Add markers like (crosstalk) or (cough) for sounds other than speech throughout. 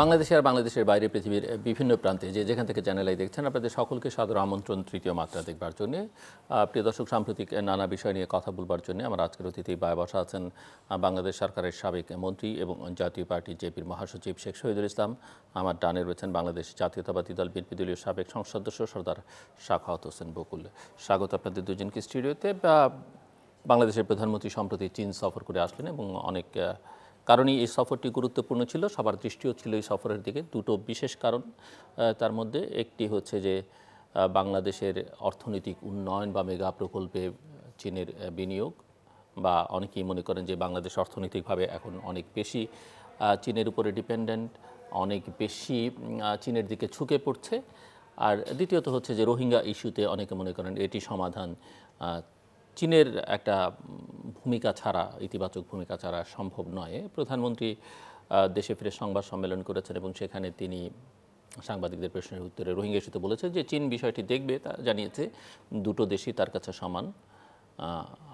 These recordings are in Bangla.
বাংলাদেশে আর বাংলাদেশের বাইরে পৃথিবীর বিভিন্ন প্রান্তে যে যেখান থেকে চ্যানেলাই দেখছেন আপনাদের সকলকে সাদর আমন্ত্রণ তৃতীয় মাত্রা দেখবার জন্য প্রিয় দর্শক সাম্প্রতিক নানা বিষয় নিয়ে কথা বলবার জন্য আমার আজকের অতিথি বায় বসা আছেন বাংলাদেশ সরকারের সাবেক মন্ত্রী এবং জাতীয় পার্টি জেপির মহাসচিব শেখ শহীদুল ইসলাম আমার ডানে রয়েছেন বাংলাদেশ জাতীয়তাবাদী দল বিএনপি দলীয় সাবেক সংসদ সদস্য সর্দার শাখাওয়াত হোসেন বকুল স্বাগত আপনাদের দুজনকে স্টুডিওতে বাংলাদেশের প্রধানমন্ত্রী সম্প্রতি চীন সফর করে আসলেন এবং অনেক কারণই এই সফরটি গুরুত্বপূর্ণ ছিল সবার দৃষ্টিও ছিল এই সফরের দিকে দুটো বিশেষ কারণ তার মধ্যে একটি হচ্ছে যে বাংলাদেশের অর্থনৈতিক উন্নয়ন বা মেগা প্রকল্পে চীনের বিনিয়োগ বা অনেকেই মনে করেন যে বাংলাদেশ অর্থনৈতিকভাবে এখন অনেক বেশি চীনের উপরে ডিপেন্ডেন্ট অনেক বেশি চীনের দিকে ছুকে পড়ছে আর দ্বিতীয়ত হচ্ছে যে রোহিঙ্গা ইস্যুতে অনেকে মনে করেন এটি সমাধান চীনের একটা ভূমিকা ছাড়া ইতিবাচক ভূমিকা ছাড়া সম্ভব নয় প্রধানমন্ত্রী দেশে ফিরে সংবাদ সম্মেলন করেছেন এবং সেখানে তিনি সাংবাদিকদের প্রশ্নের উত্তরে রোহিঙ্গা ইস্যুতে বলেছে যে চীন বিষয়টি দেখবে তা জানিয়েছে দুটো দেশই তার কাছে সমান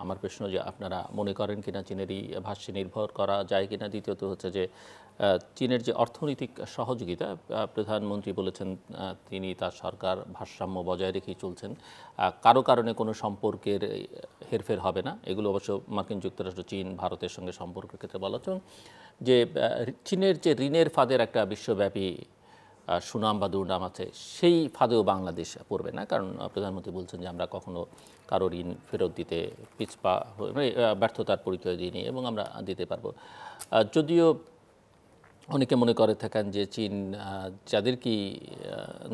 আমার প্রশ্ন যে আপনারা মনে করেন কিনা চীনেরই ভাষ্যে নির্ভর করা যায় কিনা দ্বিতীয়ত হচ্ছে যে চীনের যে অর্থনৈতিক সহযোগিতা প্রধানমন্ত্রী বলেছেন তিনি তার সরকার ভারসাম্য বজায় রেখেই চলছেন কারো কারণে কোনো সম্পর্কের হেরফের হবে না এগুলো অবশ্য মার্কিন যুক্তরাষ্ট্র চীন ভারতের সঙ্গে সম্পর্কের ক্ষেত্রে বলা হচ্ছে যে চীনের যে ঋণের ফাঁদের একটা বিশ্বব্যাপী সুনাম বা দুর্নাম আছে সেই ফাঁদেও বাংলাদেশ পড়বে না কারণ প্রধানমন্ত্রী বলছেন যে আমরা কখনো কারো ঋণ ফেরত দিতে পিছপা মানে, ব্যর্থতার পরিচয় দিইনি এবং আমরা দিতে পারবো যদিও অনেকে মনে করে থাকেন যে চীন যাদের কি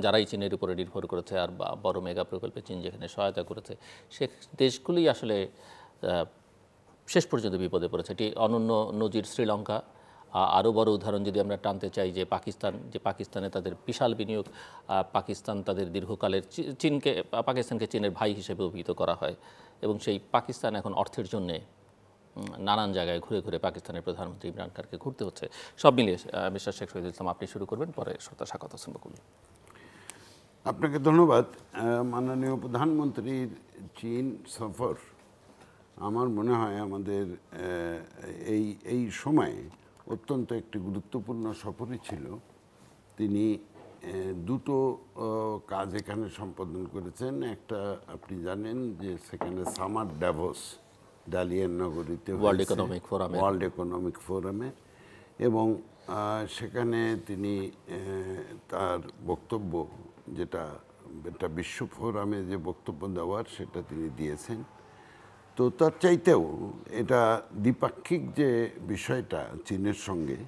যারাই চীনের উপরে নির্ভর করেছে আর বড় মেগা প্রকল্পে চীন যেখানে সহায়তা করেছে সে দেশগুলি আসলে শেষ পর্যন্ত বিপদে পড়েছে এটি অনন্য নজির শ্রীলঙ্কা আরও বড় উদাহরণ যদি আমরা টানতে চাই যে পাকিস্তান যে পাকিস্তানে তাদের বিশাল বিনিয়োগ পাকিস্তান তাদের দীর্ঘকালের চীনকে পাকিস্তানকে চীনের ভাই হিসেবে অভিহিত করা হয় এবং সেই পাকিস্তান এখন অর্থের জন্যে নানান জায়গায় ঘুরে ঘুরে পাকিস্তানের প্রধানমন্ত্রী ইমরান খানকে ঘুরতে হচ্ছে সব মিলিয়ে মিস্টার শেখ শহীদুল ইসলাম আপনি শুরু করবেন পরে শ্রোতা স্বাগত হোসেন বকুল আপনাকে ধন্যবাদ মাননীয় প্রধানমন্ত্রীর চীন সফর আমার মনে হয় আমাদের এই এই সময়ে অত্যন্ত একটি গুরুত্বপূর্ণ সফরই ছিল তিনি দুটো কাজ এখানে সম্পাদন করেছেন একটা আপনি জানেন যে সেখানে সামার ড্যাভোস ডালিয়ান নগরীতে ওয়ার্ল্ড ইকোনমিক ফোরামে ওয়ার্ল্ড ইকোনমিক ফোরামে এবং সেখানে তিনি তার বক্তব্য যেটা একটা বিশ্ব ফোরামে যে বক্তব্য দেওয়ার সেটা তিনি দিয়েছেন তো তার চাইতেও এটা দ্বিপাক্ষিক যে বিষয়টা চীনের সঙ্গে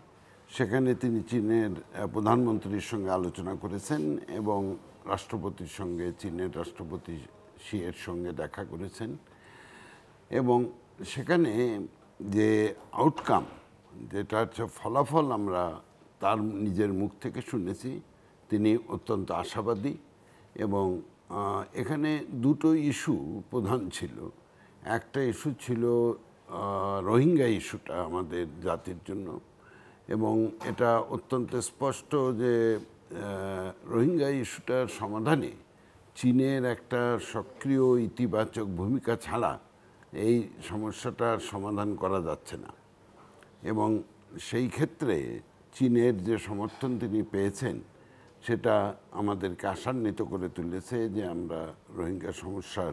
সেখানে তিনি চীনের প্রধানমন্ত্রীর সঙ্গে আলোচনা করেছেন এবং রাষ্ট্রপতির সঙ্গে চীনের রাষ্ট্রপতি শি এর সঙ্গে দেখা করেছেন এবং সেখানে যে আউটকাম যেটা হচ্ছে ফলাফল আমরা তার নিজের মুখ থেকে শুনেছি তিনি অত্যন্ত আশাবাদী এবং এখানে দুটো ইস্যু প্রধান ছিল একটা ইস্যু ছিল রোহিঙ্গা ইস্যুটা আমাদের জাতির জন্য এবং এটা অত্যন্ত স্পষ্ট যে রোহিঙ্গা ইস্যুটার সমাধানে চীনের একটা সক্রিয় ইতিবাচক ভূমিকা ছাড়া এই সমস্যাটার সমাধান করা যাচ্ছে না এবং সেই ক্ষেত্রে চীনের যে সমর্থন তিনি পেয়েছেন সেটা আমাদেরকে আশান্বিত করে তুলেছে যে আমরা রোহিঙ্গা সমস্যার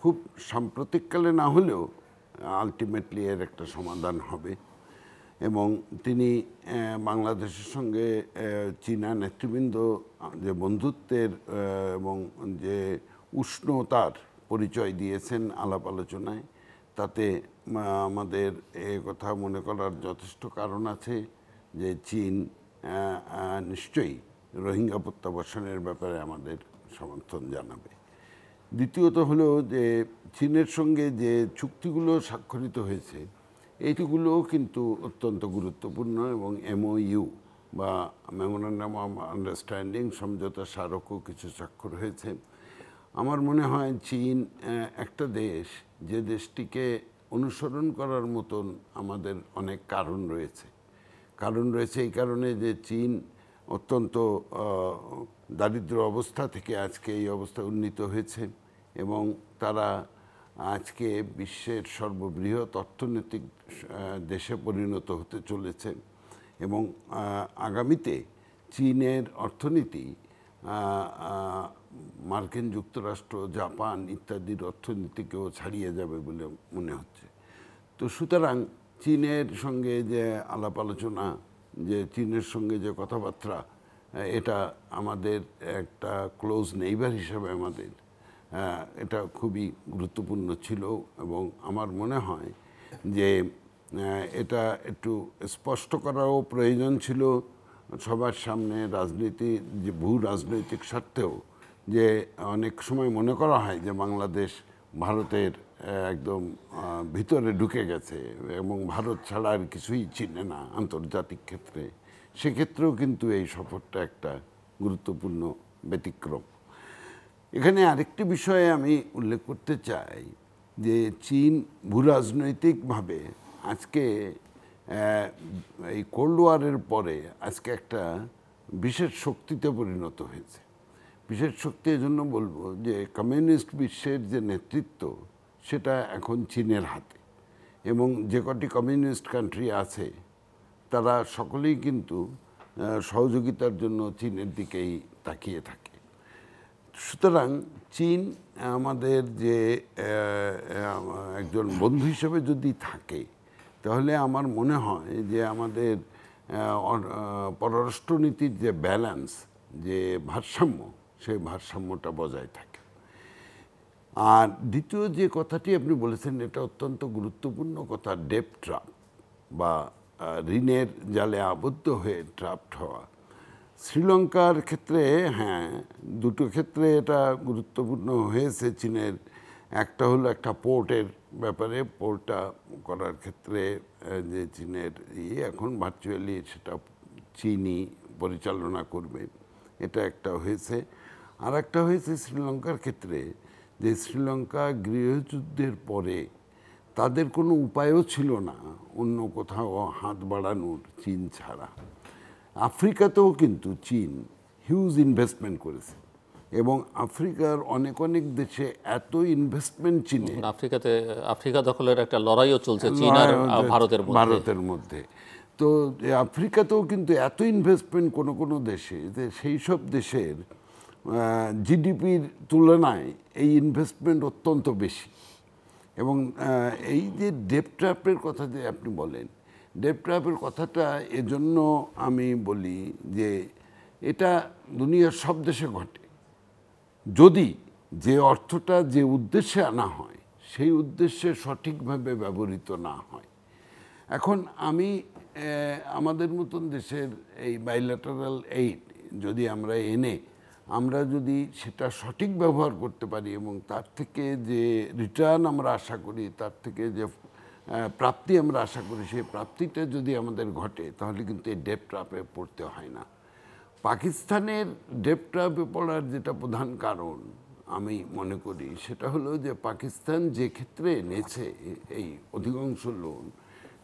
খুব সাম্প্রতিককালে না হলেও আলটিমেটলি এর একটা সমাধান হবে এবং তিনি বাংলাদেশের সঙ্গে চীনা নেতৃবৃন্দ যে বন্ধুত্বের এবং যে উষ্ণতার পরিচয় দিয়েছেন আলাপ আলোচনায় তাতে আমাদের এ কথা মনে করার যথেষ্ট কারণ আছে যে চীন নিশ্চয়ই রোহিঙ্গা প্রত্যাবাসনের ব্যাপারে আমাদের সমর্থন জানাবে দ্বিতীয়ত হলো যে চীনের সঙ্গে যে চুক্তিগুলো স্বাক্ষরিত হয়েছে এইটিগুলোও কিন্তু অত্যন্ত গুরুত্বপূর্ণ এবং এমওইউ বা মেমোরান্ডাম আন্ডারস্ট্যান্ডিং সমঝোতা স্মারকও কিছু স্বাক্ষর হয়েছে আমার মনে হয় চীন একটা দেশ যে দেশটিকে অনুসরণ করার মতন আমাদের অনেক কারণ রয়েছে কারণ রয়েছে এই কারণে যে চীন অত্যন্ত দারিদ্র অবস্থা থেকে আজকে এই অবস্থা উন্নীত হয়েছে এবং তারা আজকে বিশ্বের সর্ববৃহৎ অর্থনৈতিক দেশে পরিণত হতে চলেছে এবং আগামীতে চীনের অর্থনীতি মার্কিন যুক্তরাষ্ট্র জাপান ইত্যাদির অর্থনীতিকেও ছাড়িয়ে যাবে বলে মনে হচ্ছে তো সুতরাং চীনের সঙ্গে যে আলাপ আলোচনা যে চীনের সঙ্গে যে কথাবার্তা এটা আমাদের একটা ক্লোজ নেইবার হিসাবে আমাদের এটা খুবই গুরুত্বপূর্ণ ছিল এবং আমার মনে হয় যে এটা একটু স্পষ্ট করাও প্রয়োজন ছিল সবার সামনে রাজনীতি যে ভূ রাজনৈতিক স্বার্থেও যে অনেক সময় মনে করা হয় যে বাংলাদেশ ভারতের একদম ভিতরে ঢুকে গেছে এবং ভারত ছাড়া আর কিছুই চিনে না আন্তর্জাতিক ক্ষেত্রে সেক্ষেত্রেও কিন্তু এই সফরটা একটা গুরুত্বপূর্ণ ব্যতিক্রম এখানে আরেকটি বিষয়ে আমি উল্লেখ করতে চাই যে চীন ভূরাজনৈতিকভাবে আজকে এই কোল্ড ওয়ারের পরে আজকে একটা বিশেষ শক্তিতে পরিণত হয়েছে বিশেষ শক্তি জন্য বলবো যে কমিউনিস্ট বিশ্বের যে নেতৃত্ব সেটা এখন চীনের হাতে এবং যে কটি কমিউনিস্ট কান্ট্রি আছে তারা সকলেই কিন্তু সহযোগিতার জন্য চীনের দিকেই তাকিয়ে থাকে সুতরাং চীন আমাদের যে একজন বন্ধু হিসেবে যদি থাকে তাহলে আমার মনে হয় যে আমাদের পররাষ্ট্রনীতির যে ব্যালেন্স যে ভারসাম্য সেই ভারসাম্যটা বজায় থাকে আর দ্বিতীয় যে কথাটি আপনি বলেছেন এটা অত্যন্ত গুরুত্বপূর্ণ কথা ডেপ ট্রাপ বা ঋণের জালে আবদ্ধ হয়ে ট্রাপ্ট হওয়া শ্রীলঙ্কার ক্ষেত্রে হ্যাঁ দুটো ক্ষেত্রে এটা গুরুত্বপূর্ণ হয়েছে চীনের একটা হলো একটা পোর্টের ব্যাপারে পোর্টটা করার ক্ষেত্রে যে চীনের ইয়ে এখন ভার্চুয়ালি সেটা চিনি পরিচালনা করবে এটা একটা হয়েছে আর একটা হয়েছে শ্রীলঙ্কার ক্ষেত্রে যে শ্রীলঙ্কা গৃহযুদ্ধের পরে তাদের কোনো উপায়ও ছিল না অন্য কোথাও হাত বাড়ানোর চীন ছাড়া আফ্রিকাতেও কিন্তু চীন হিউজ ইনভেস্টমেন্ট করেছে এবং আফ্রিকার অনেক অনেক দেশে এত ইনভেস্টমেন্ট চীনে আফ্রিকাতে আফ্রিকা দখলের একটা লড়াইও চলছে চীন আর ভারতের ভারতের মধ্যে তো আফ্রিকাতেও কিন্তু এত ইনভেস্টমেন্ট কোনো কোনো দেশে যে সেই সব দেশের জিডিপির তুলনায় এই ইনভেস্টমেন্ট অত্যন্ত বেশি এবং এই যে ডেপ ট্র্যাপের কথা যে আপনি বলেন ডেপ ট্র্যাপের কথাটা এজন্য আমি বলি যে এটা দুনিয়ার সব দেশে ঘটে যদি যে অর্থটা যে উদ্দেশ্যে আনা হয় সেই উদ্দেশ্যে সঠিকভাবে ব্যবহৃত না হয় এখন আমি আমাদের মতন দেশের এই বাইল্যাটারাল এইড যদি আমরা এনে আমরা যদি সেটা সঠিক ব্যবহার করতে পারি এবং তার থেকে যে রিটার্ন আমরা আশা করি তার থেকে যে প্রাপ্তি আমরা আশা করি সেই প্রাপ্তিটা যদি আমাদের ঘটে তাহলে কিন্তু এই ডেপ ট্রাপে পড়তে হয় না পাকিস্তানের ডেপ ট্রাপে পড়ার যেটা প্রধান কারণ আমি মনে করি সেটা হলো যে পাকিস্তান যে ক্ষেত্রে এনেছে এই অধিকাংশ লোন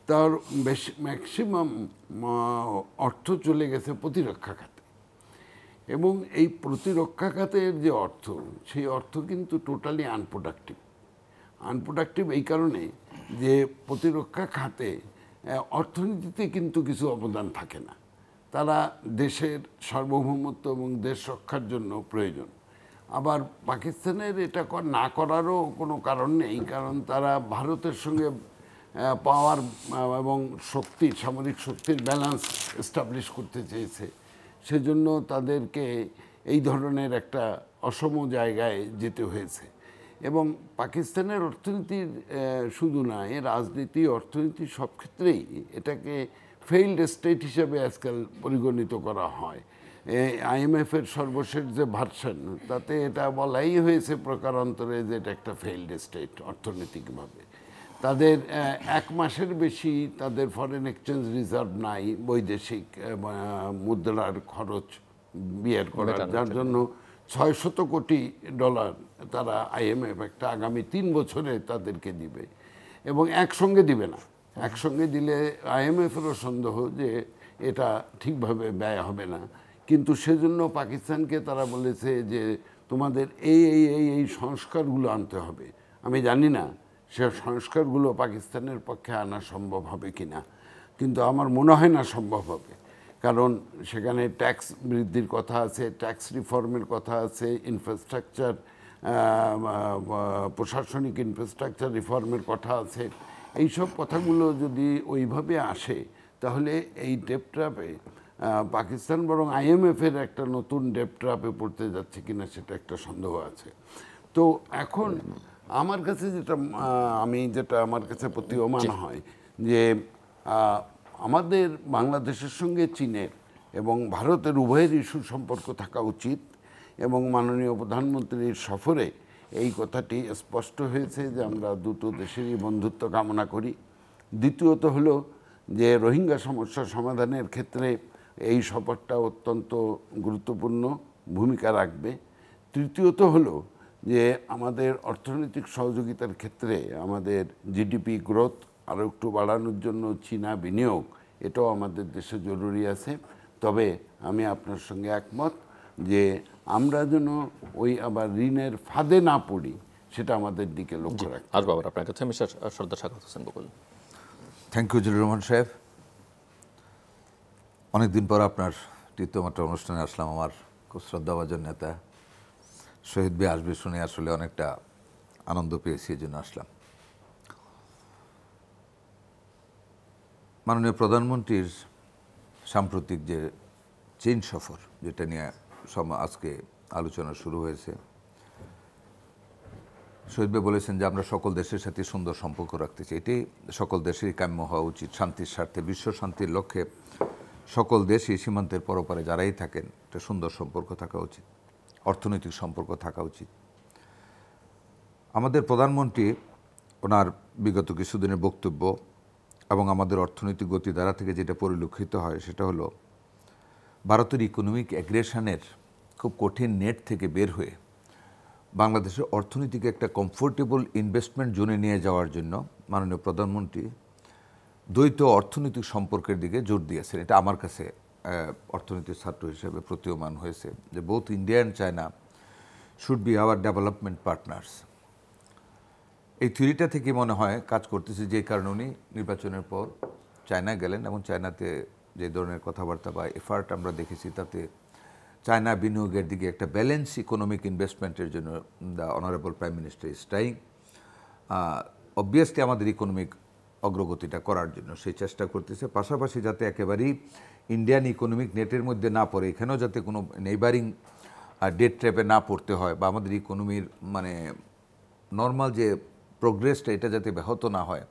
তার বেশ ম্যাক্সিমাম অর্থ চলে গেছে প্রতিরক্ষা খাতে এবং এই প্রতিরক্ষা খাতের যে অর্থ সেই অর্থ কিন্তু টোটালি আনপ্রোডাক্টিভ আনপ্রোডাক্টিভ এই কারণে যে প্রতিরক্ষা খাতে অর্থনীতিতে কিন্তু কিছু অবদান থাকে না তারা দেশের সার্বভৌমত্ব এবং দেশ রক্ষার জন্য প্রয়োজন আবার পাকিস্তানের এটা না করারও কোনো কারণ নেই কারণ তারা ভারতের সঙ্গে পাওয়ার এবং শক্তির সামরিক শক্তির ব্যালেন্স এস্টাবলিশ করতে চেয়েছে সেজন্য তাদেরকে এই ধরনের একটা অসম জায়গায় যেতে হয়েছে এবং পাকিস্তানের অর্থনীতির শুধু নয় রাজনীতি অর্থনীতি সব ক্ষেত্রেই এটাকে ফেইল্ড স্টেট হিসেবে আজকাল পরিগণিত করা হয় আইএমএফের সর্বশেষ যে ভার্সন তাতে এটা বলাই হয়েছে প্রকারান্তরে যে এটা একটা ফেইল্ড স্টেট অর্থনৈতিকভাবে তাদের এক মাসের বেশি তাদের ফরেন এক্সচেঞ্জ রিজার্ভ নাই বৈদেশিক মুদ্রার খরচ বিয়ের করার যার জন্য ছয় শত কোটি ডলার তারা আইএমএফ একটা আগামী তিন বছরে তাদেরকে দিবে এবং একসঙ্গে দিবে না একসঙ্গে দিলে আইএমএফেরও সন্দেহ যে এটা ঠিকভাবে ব্যয় হবে না কিন্তু সেজন্য পাকিস্তানকে তারা বলেছে যে তোমাদের এই এই এই এই সংস্কারগুলো আনতে হবে আমি জানি না সে সংস্কারগুলো পাকিস্তানের পক্ষে আনা সম্ভব হবে কি না কিন্তু আমার মনে হয় না সম্ভব হবে কারণ সেখানে ট্যাক্স বৃদ্ধির কথা আছে ট্যাক্স রিফর্মের কথা আছে ইনফ্রাস্ট্রাকচার প্রশাসনিক ইনফ্রাস্ট্রাকচার রিফর্মের কথা আছে এইসব কথাগুলো যদি ওইভাবে আসে তাহলে এই ডেপট্রাপে পাকিস্তান বরং আইএমএফের একটা নতুন ডেপট্রাপে পড়তে যাচ্ছে কিনা সেটা একটা সন্দেহ আছে তো এখন আমার কাছে যেটা আমি যেটা আমার কাছে প্রতীয়মান হয় যে আমাদের বাংলাদেশের সঙ্গে চীনের এবং ভারতের উভয়েরই সুসম্পর্ক থাকা উচিত এবং মাননীয় প্রধানমন্ত্রীর সফরে এই কথাটি স্পষ্ট হয়েছে যে আমরা দুটো দেশেরই বন্ধুত্ব কামনা করি দ্বিতীয়ত হলো যে রোহিঙ্গা সমস্যা সমাধানের ক্ষেত্রে এই সফরটা অত্যন্ত গুরুত্বপূর্ণ ভূমিকা রাখবে তৃতীয়ত হলো যে আমাদের অর্থনৈতিক সহযোগিতার ক্ষেত্রে আমাদের জিডিপি গ্রোথ আরও একটু বাড়ানোর জন্য চীনা বিনিয়োগ এটাও আমাদের দেশে জরুরি আছে তবে আমি আপনার সঙ্গে একমত যে আমরা যেন ওই আবার ঋণের ফাঁদে না পড়ি সেটা আমাদের দিকে লক্ষ্য রাখি আর বাবার আপনার কাছে শ্রদ্ধা স্বাগত হোসেন বকুল থ্যাংক ইউ জিলুর রহমান সাহেব অনেকদিন পর আপনার তীর্থমাত্রা অনুষ্ঠানে আসলাম আমার খুব শ্রদ্ধাভাজন নেতা শহীদ ভাই আসবে শুনে আসলে অনেকটা আনন্দ পেয়েছি এই জন্য আসলাম মাননীয় প্রধানমন্ত্রীর সাম্প্রতিক যে চীন সফর যেটা নিয়ে সম আজকে আলোচনা শুরু হয়েছে শহীদ ভাই বলেছেন যে আমরা সকল দেশের সাথে সুন্দর সম্পর্ক রাখতে চাই এটি সকল দেশেরই কাম্য হওয়া উচিত শান্তির স্বার্থে বিশ্ব শান্তির লক্ষ্যে সকল দেশই সীমান্তের পরপারে যারাই থাকেন একটা সুন্দর সম্পর্ক থাকা উচিত অর্থনৈতিক সম্পর্ক থাকা উচিত আমাদের প্রধানমন্ত্রী ওনার বিগত কিছুদিনের বক্তব্য এবং আমাদের অর্থনৈতিক দ্বারা থেকে যেটা পরিলক্ষিত হয় সেটা হলো ভারতের ইকোনমিক অ্যাগ্রেশনের খুব কঠিন নেট থেকে বের হয়ে বাংলাদেশের অর্থনীতিকে একটা কমফোর্টেবল ইনভেস্টমেন্ট জোনে নিয়ে যাওয়ার জন্য মাননীয় প্রধানমন্ত্রী দ্বৈত অর্থনৈতিক সম্পর্কের দিকে জোর দিয়েছেন এটা আমার কাছে অর্থনীতির ছাত্র হিসেবে প্রতীয়মান হয়েছে যে both India and China should be our development partners এই থিওরিটা থেকে মনে হয় কাজ করতেছে যে কারণে উনি নির্বাচনের পর চায়না গেলেন এবং চায়নাতে যে ধরনের কথাবার্তা বা এফার্ট আমরা দেখেছি তাতে চায়না বিনিয়োগের দিকে একটা ব্যালেন্স ইকোনমিক ইনভেস্টমেন্টের জন্য the honourable prime minister is trying obviously আমাদের ইকোনমিক অগ্রগতিটা করার জন্য সেই চেষ্টা করতেছে পাশাপাশি যাতে একেবারেই ইন্ডিয়ান ইকোনমিক নেটের মধ্যে না পড়ে এখানেও যাতে কোনো নেইবারিং ডেট ট্র্যাপে না পড়তে হয় বা আমাদের ইকোনমির মানে নর্মাল যে প্রোগ্রেসটা এটা যাতে ব্যাহত না হয়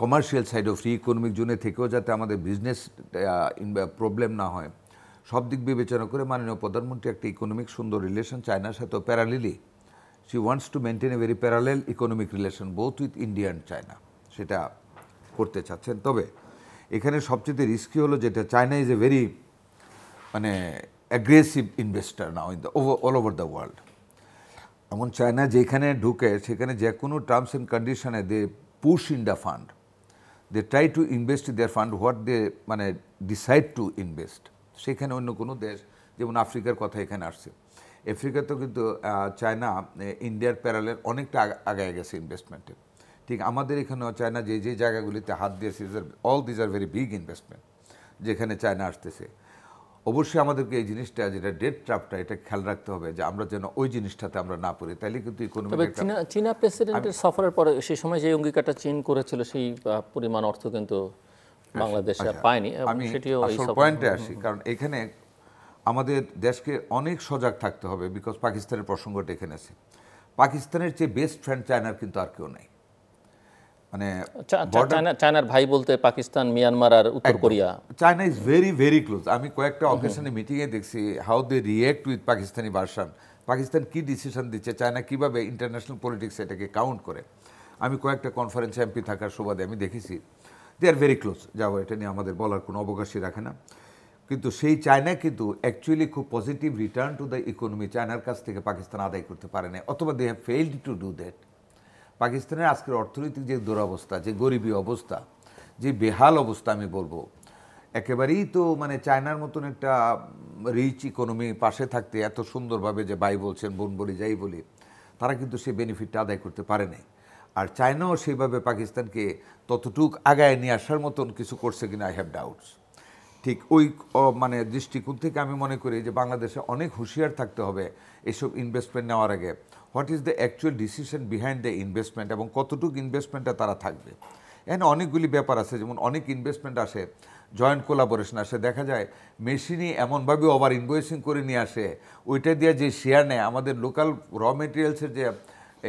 commercial side of free economic জোনে থেকেও যাতে আমাদের বিজনেস প্রবলেম না হয় সব দিক বিবেচনা করে মাননীয় প্রধানমন্ত্রী একটা ইকোনমিক সুন্দর রিলেশন চায়নার সাথেও parallelly she wants to maintain a very parallel economic relation both with India and China সেটা করতে চাচ্ছেন তবে এখানে সবচেয়ে রিস্কি হলো যেটা চায়না ইজ এ ভেরি মানে aggressive investor now in the all over the world এমন চায়না যেখানে ঢুকে সেখানে যে কোনো টার্মস অ্যান্ড কন্ডিশনে they push in the fund they try to invest their fund what they মানে ডিসাইড টু ইনভেস্ট সেখানে অন্য কোনো দেশ যেমন আফ্রিকার কথা এখানে আসছে আফ্রিকাতেও কিন্তু চায়না ইন্ডিয়ার প্যারালের অনেকটা আগায় গেছে ইনভেস্টমেন্টে ঠিক আমাদের এখানেও চায়না যে যে জায়গাগুলিতে হাত দিয়েছে all these are very big investment যেখানে চায়না আসতেছে অবশ্যই আমাদেরকে এই জিনিসটা যেটা ডেট ট্রাপটা এটা খেয়াল রাখতে হবে যে আমরা যেন ওই জিনিসটাতে আমরা না পড়ি তাহলে কিন্তু চীনা প্রেসিডেন্টের সফরের পরে সেই সময় যে অঙ্গীকারটা চীন করেছিল সেই পরিমাণ অর্থ কিন্তু বাংলাদেশ আচ্ছা, আচ্ছা। পায়নি আমি সেটিও আসল পয়েন্টে আসি কারণ এখানে আমাদের দেশকে অনেক সজাগ থাকতে হবে বিকজ পাকিস্তানের প্রসঙ্গটা এখানে আছে পাকিস্তানের চেয়ে বেস্ট ফ্রেন্ড চায়নার কিন্তু আর কেউ নাই মানে চায়নার ভাই বলতে পাকিস্তান মিয়ানমার আর উত্তর Korea China is very very close আমি কয়েকটা অকেশনে দেখছি how they react with Pakistani version Pakistan কি ডিসিশন দিচ্ছে চায়না কিভাবে ইন্টারন্যাশনাল পলিটিক্স এটাকে কাউন্ট করে আমি কয়েকটা কনফারেন্স এমপি থাকার সুবাদে আমি দেখেছি দে আর ভেরি ক্লোজ এটা নিয়ে আমাদের বলার কোনো অবকাশই রাখে না কিন্তু সেই চায়না কিন্তু অ্যাকচুয়ালি খুব positive return to the economy চায়নার কাছ থেকে পাকিস্তান আদায় করতে পারে না অথবা they have to do that পাকিস্তানের আজকের অর্থনৈতিক যে দুরবস্থা যে গরিবী অবস্থা যে বেহাল অবস্থা আমি বলবো একেবারেই তো মানে চায়নার মতন একটা রিচ ইকোনমি পাশে থাকতে এত সুন্দরভাবে যে ভাই বলছেন বোন বলি যাই বলি তারা কিন্তু সেই বেনিফিটটা আদায় করতে পারে নাই আর চায়নাও সেইভাবে পাকিস্তানকে ততটুক আগায় নিয়ে আসার মতন কিছু করছে কিনা আই হ্যাভ ডাউটস ঠিক ওই মানে দৃষ্টিকোণ থেকে আমি মনে করি যে বাংলাদেশে অনেক হুঁশিয়ার থাকতে হবে এসব ইনভেস্টমেন্ট নেওয়ার আগে what is the actual decision behind the investment এবং কতটুকু ইনভেস্টমেন্টটা তারা থাকবে এখানে অনেকগুলি ব্যাপার আছে যেমন অনেক ইনভেস্টমেন্ট আসে জয়েন্ট কোলাবোরেশন আসে দেখা যায় মেশিনই এমনভাবে ওভার ইনভয়েসিং করে নিয়ে আসে ওইটা দিয়ে যে শেয়ার নেয় আমাদের লোকাল র মেটেরিয়ালসের যে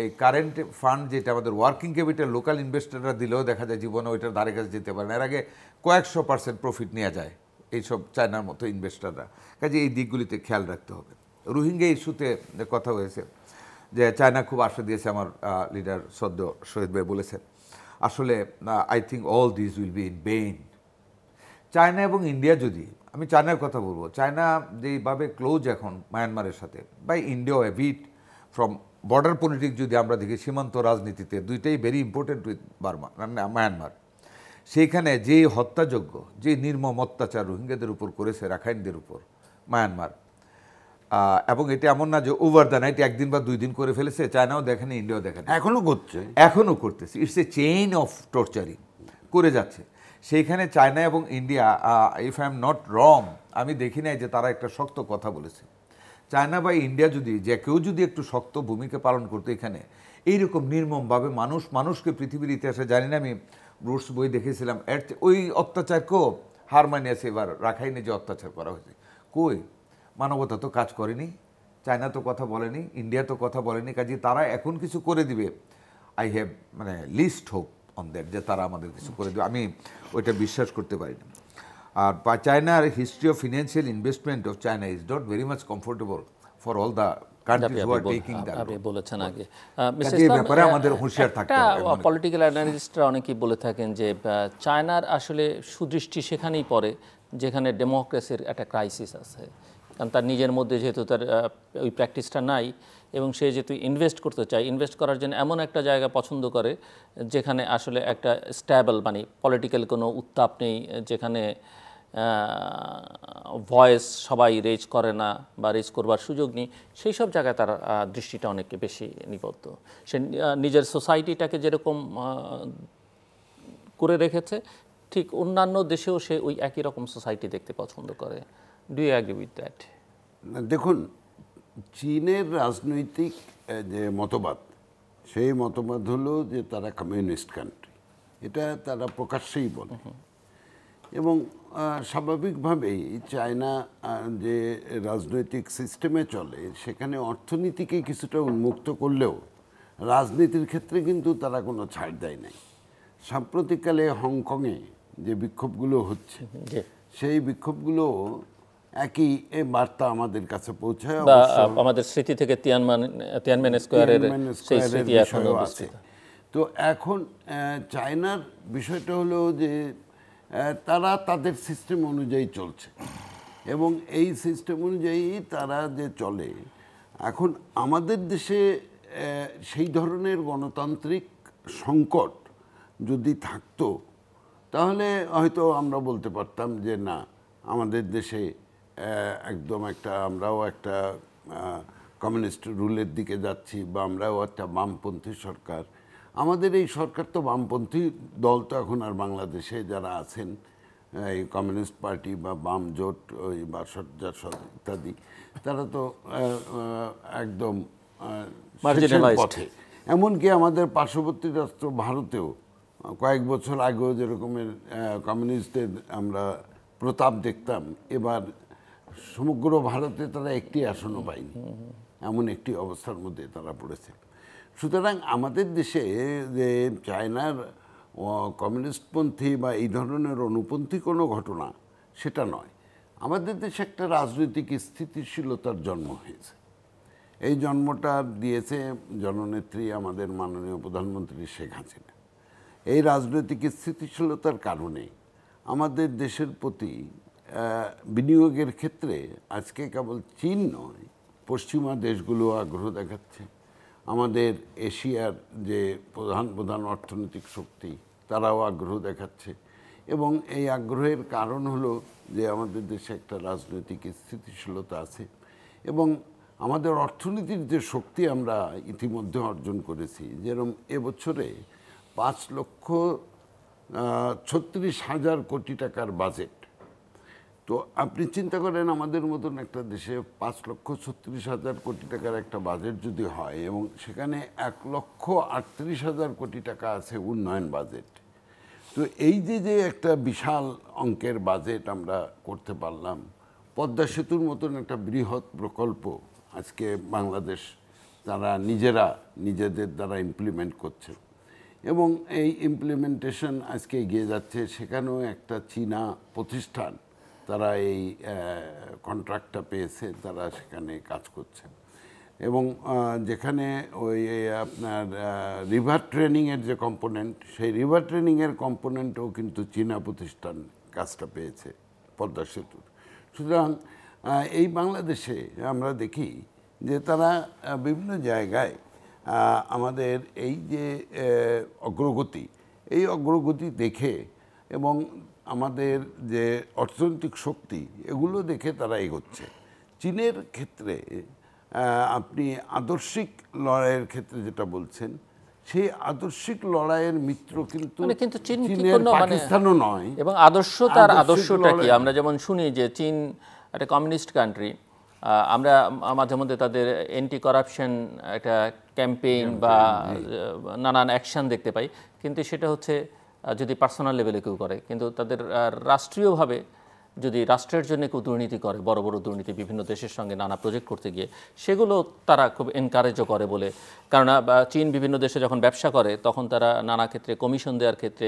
এই কারেন্ট ফান্ড যেটা আমাদের ওয়ার্কিং ক্যাপিটাল লোকাল ইনভেস্টররা দিলেও দেখা যায় জীবনে ওইটার ধারে কাছে যেতে পারে না এর আগে কয়েকশো পার্সেন্ট প্রফিট নেওয়া যায় এইসব চায়নার মতো ইনভেস্টররা কাজে এই দিকগুলিতে খেয়াল রাখতে হবে রোহিঙ্গা ইস্যুতে কথা হয়েছে যে চায়না খুব আশা দিয়েছে আমার লিডার সদ্য শহীদ ভাই বলেছেন আসলে I think all this will be in vain China এবং ইন্ডিয়া যদি আমি চায়নার কথা বলবো চায়না যেইভাবে ক্লোজ এখন মায়ানমারের সাথে by India have it from border politic যদি আমরা দেখি সীমান্ত রাজনীতিতে দুইটাই very important with Burma Myanmar সেইখানে যে হত্যাযোগ্য যে নির্মম অত্যাচার রোহিঙ্গাদের উপর করেছে রাখাইনদের উপর মায়ানমার এবং এটা এমন না যে ওভার দ্য নাইট একদিন বা দুই দিন করে ফেলেছে চায়নাও দেখেনি ইন্ডিয়াও দেখেনি এখনও করছে এখনও করতেছে it's a chain of torturing করে যাচ্ছে সেইখানে চায়না এবং India if I am not wrong আমি দেখি নাই যে তারা একটা শক্ত কথা বলেছে চায়না বা ইন্ডিয়া যদি যে কেউ যদি একটু শক্ত ভূমিকা পালন করতো এখানে এইরকম নির্মমভাবে মানুষ মানুষকে পৃথিবীর ইতিহাসে জানি না আমি রুটস বই দেখেছিলাম এর ওই অত্যাচারকেও হার মানিয়েছে এবার রাখাইনে যে অত্যাচার করা হয়েছে কই মানবতা তো কাজ করেনি চায়না তো কথা বলেনি ইন্ডিয়া তো কথা বলেনি কাজে তারা এখন কিছু করে দিবে আই হ্যাভ মানে লিস্ট হোপ অন দ্যাট যে তারা আমাদের কিছু করে দেবে আমি ওইটা বিশ্বাস করতে পারি না আর বা চায়নার history of financial investment of China is not very much comfortable for all the অনেকেই বলে থাকেন যে চায়নার আসলে সুদৃষ্টি সেখানেই পড়ে যেখানে ডেমোক্রেসির একটা ক্রাইসিস আছে কারণ তার নিজের মধ্যে যেহেতু তার ওই প্র্যাকটিসটা নাই এবং সে যেহেতু ইনভেস্ট করতে চায় ইনভেস্ট করার জন্য এমন একটা জায়গা পছন্দ করে যেখানে আসলে একটা স্ট্যাবল মানে পলিটিক্যাল কোনো উত্তাপ নেই যেখানে ভয়েস সবাই রেজ করে না বা রেজ করবার সুযোগ নেই সেই সব জায়গায় তার দৃষ্টিটা অনেক বেশি নিবদ্ধ সে নিজের সোসাইটিটাকে যেরকম করে রেখেছে ঠিক অন্যান্য দেশেও সে ওই একই রকম সোসাইটি দেখতে পছন্দ করে do you agree with that দেখুন চীনের রাজনৈতিক যে মতবাদ সেই মতবাদ হলো যে তারা কমিউনিস্ট কান্ট্রি এটা তারা প্রকাশ্যেই বলে এবং স্বাভাবিকভাবেই চায়না যে রাজনৈতিক সিস্টেমে চলে সেখানে অর্থনীতিকে কিছুটা উন্মুক্ত করলেও রাজনীতির ক্ষেত্রে কিন্তু তারা কোনো ছাড় দেয় নাই সাম্প্রতিককালে হংকংয়ে যে বিক্ষোভগুলো হচ্ছে সেই বিক্ষোভগুলো একই বার্তা আমাদের কাছে পৌঁছায় আমাদের স্মৃতি থেকে তিয়ানমান তিয়ানমেন স্কোয়ারের সেই স্মৃতি এখনো আছে তো এখন চায়নার বিষয়টা হলো যে তারা তাদের সিস্টেম অনুযায়ী চলছে এবং এই সিস্টেম অনুযায়ী তারা যে চলে এখন আমাদের দেশে সেই ধরনের গণতান্ত্রিক সংকট যদি থাকতো তাহলে হয়তো আমরা বলতে পারতাম যে না আমাদের দেশে একদম একটা আমরাও একটা কমিউনিস্ট রুলের দিকে যাচ্ছি বা আমরাও একটা বামপন্থী সরকার আমাদের এই সরকার তো বামপন্থী দল তো এখন আর বাংলাদেশে যারা আছেন এই কমিউনিস্ট পার্টি বা বাম জোট ওই বাসজ্জা ইত্যাদি তারা তো একদম পথে এমনকি আমাদের পার্শ্ববর্তী রাষ্ট্র ভারতেও কয়েক বছর আগেও যেরকমের কমিউনিস্টদের আমরা প্রতাপ দেখতাম এবার সমগ্র ভারতে তারা একটি আসনও পায়নি এমন একটি অবস্থার মধ্যে তারা পড়েছে সুতরাং আমাদের দেশে যে চায়নার কমিউনিস্টপন্থী বা এই ধরনের অনুপন্থী কোনো ঘটনা সেটা নয় আমাদের দেশে একটা রাজনৈতিক স্থিতিশীলতার জন্ম হয়েছে এই জন্মটা দিয়েছে জননেত্রী আমাদের মাননীয় প্রধানমন্ত্রী শেখ হাসিনা এই রাজনৈতিক স্থিতিশীলতার কারণে আমাদের দেশের প্রতি বিনিয়োগের ক্ষেত্রে আজকে কেবল চীন নয় পশ্চিমা দেশগুলো আগ্রহ দেখাচ্ছে আমাদের এশিয়ার যে প্রধান প্রধান অর্থনৈতিক শক্তি তারাও আগ্রহ দেখাচ্ছে এবং এই আগ্রহের কারণ হলো যে আমাদের দেশে একটা রাজনৈতিক স্থিতিশীলতা আছে এবং আমাদের অর্থনীতির যে শক্তি আমরা ইতিমধ্যে অর্জন করেছি যেরকম এবছরে পাঁচ লক্ষ ছত্রিশ হাজার কোটি টাকার বাজেট তো আপনি চিন্তা করেন আমাদের মতন একটা দেশে পাঁচ লক্ষ ছত্রিশ হাজার কোটি টাকার একটা বাজেট যদি হয় এবং সেখানে এক লক্ষ আটত্রিশ হাজার কোটি টাকা আছে উন্নয়ন বাজেট তো এই যে যে একটা বিশাল অঙ্কের বাজেট আমরা করতে পারলাম পদ্মা সেতুর মতন একটা বৃহৎ প্রকল্প আজকে বাংলাদেশ তারা নিজেরা নিজেদের দ্বারা ইমপ্লিমেন্ট করছে এবং এই ইমপ্লিমেন্টেশন আজকে এগিয়ে যাচ্ছে সেখানেও একটা চীনা প্রতিষ্ঠান তারা এই কন্ট্রাক্টটা পেয়েছে তারা সেখানে কাজ করছে এবং যেখানে ওই আপনার রিভার ট্রেনিংয়ের যে কম্পোনেন্ট সেই রিভার ট্রেনিংয়ের কম্পোনেন্টও কিন্তু চীনা প্রতিষ্ঠান কাজটা পেয়েছে পদ্মা সেতুর সুতরাং এই বাংলাদেশে আমরা দেখি যে তারা বিভিন্ন জায়গায় আমাদের এই যে অগ্রগতি এই অগ্রগতি দেখে এবং আমাদের যে অর্থনৈতিক শক্তি এগুলো দেখে তারা এগোচ্ছে চীনের ক্ষেত্রে আপনি আদর্শিক লড়াইয়ের ক্ষেত্রে যেটা বলছেন সেই আদর্শিক লড়াইয়ের মিত্র কিন্তু মানে কিন্তু চীন মানে পাকিস্তানও নয় এবং আদর্শ তার আদর্শটা কি আমরা যেমন শুনি যে চীন একটা কমিউনিস্ট কান্ট্রি আমরা মাঝে মধ্যে তাদের এন্টি করাপশন একটা ক্যাম্পেইন বা নানান অ্যাকশন দেখতে পাই কিন্তু সেটা হচ্ছে যদি পার্সোনাল লেভেলে কেউ করে কিন্তু তাদের রাষ্ট্রীয়ভাবে যদি রাষ্ট্রের জন্য কেউ দুর্নীতি করে বড় বড় দুর্নীতি বিভিন্ন দেশের সঙ্গে নানা প্রজেক্ট করতে গিয়ে সেগুলো তারা খুব এনকারেজও করে বলে কারণ চীন বিভিন্ন দেশে যখন ব্যবসা করে তখন তারা নানা ক্ষেত্রে কমিশন দেওয়ার ক্ষেত্রে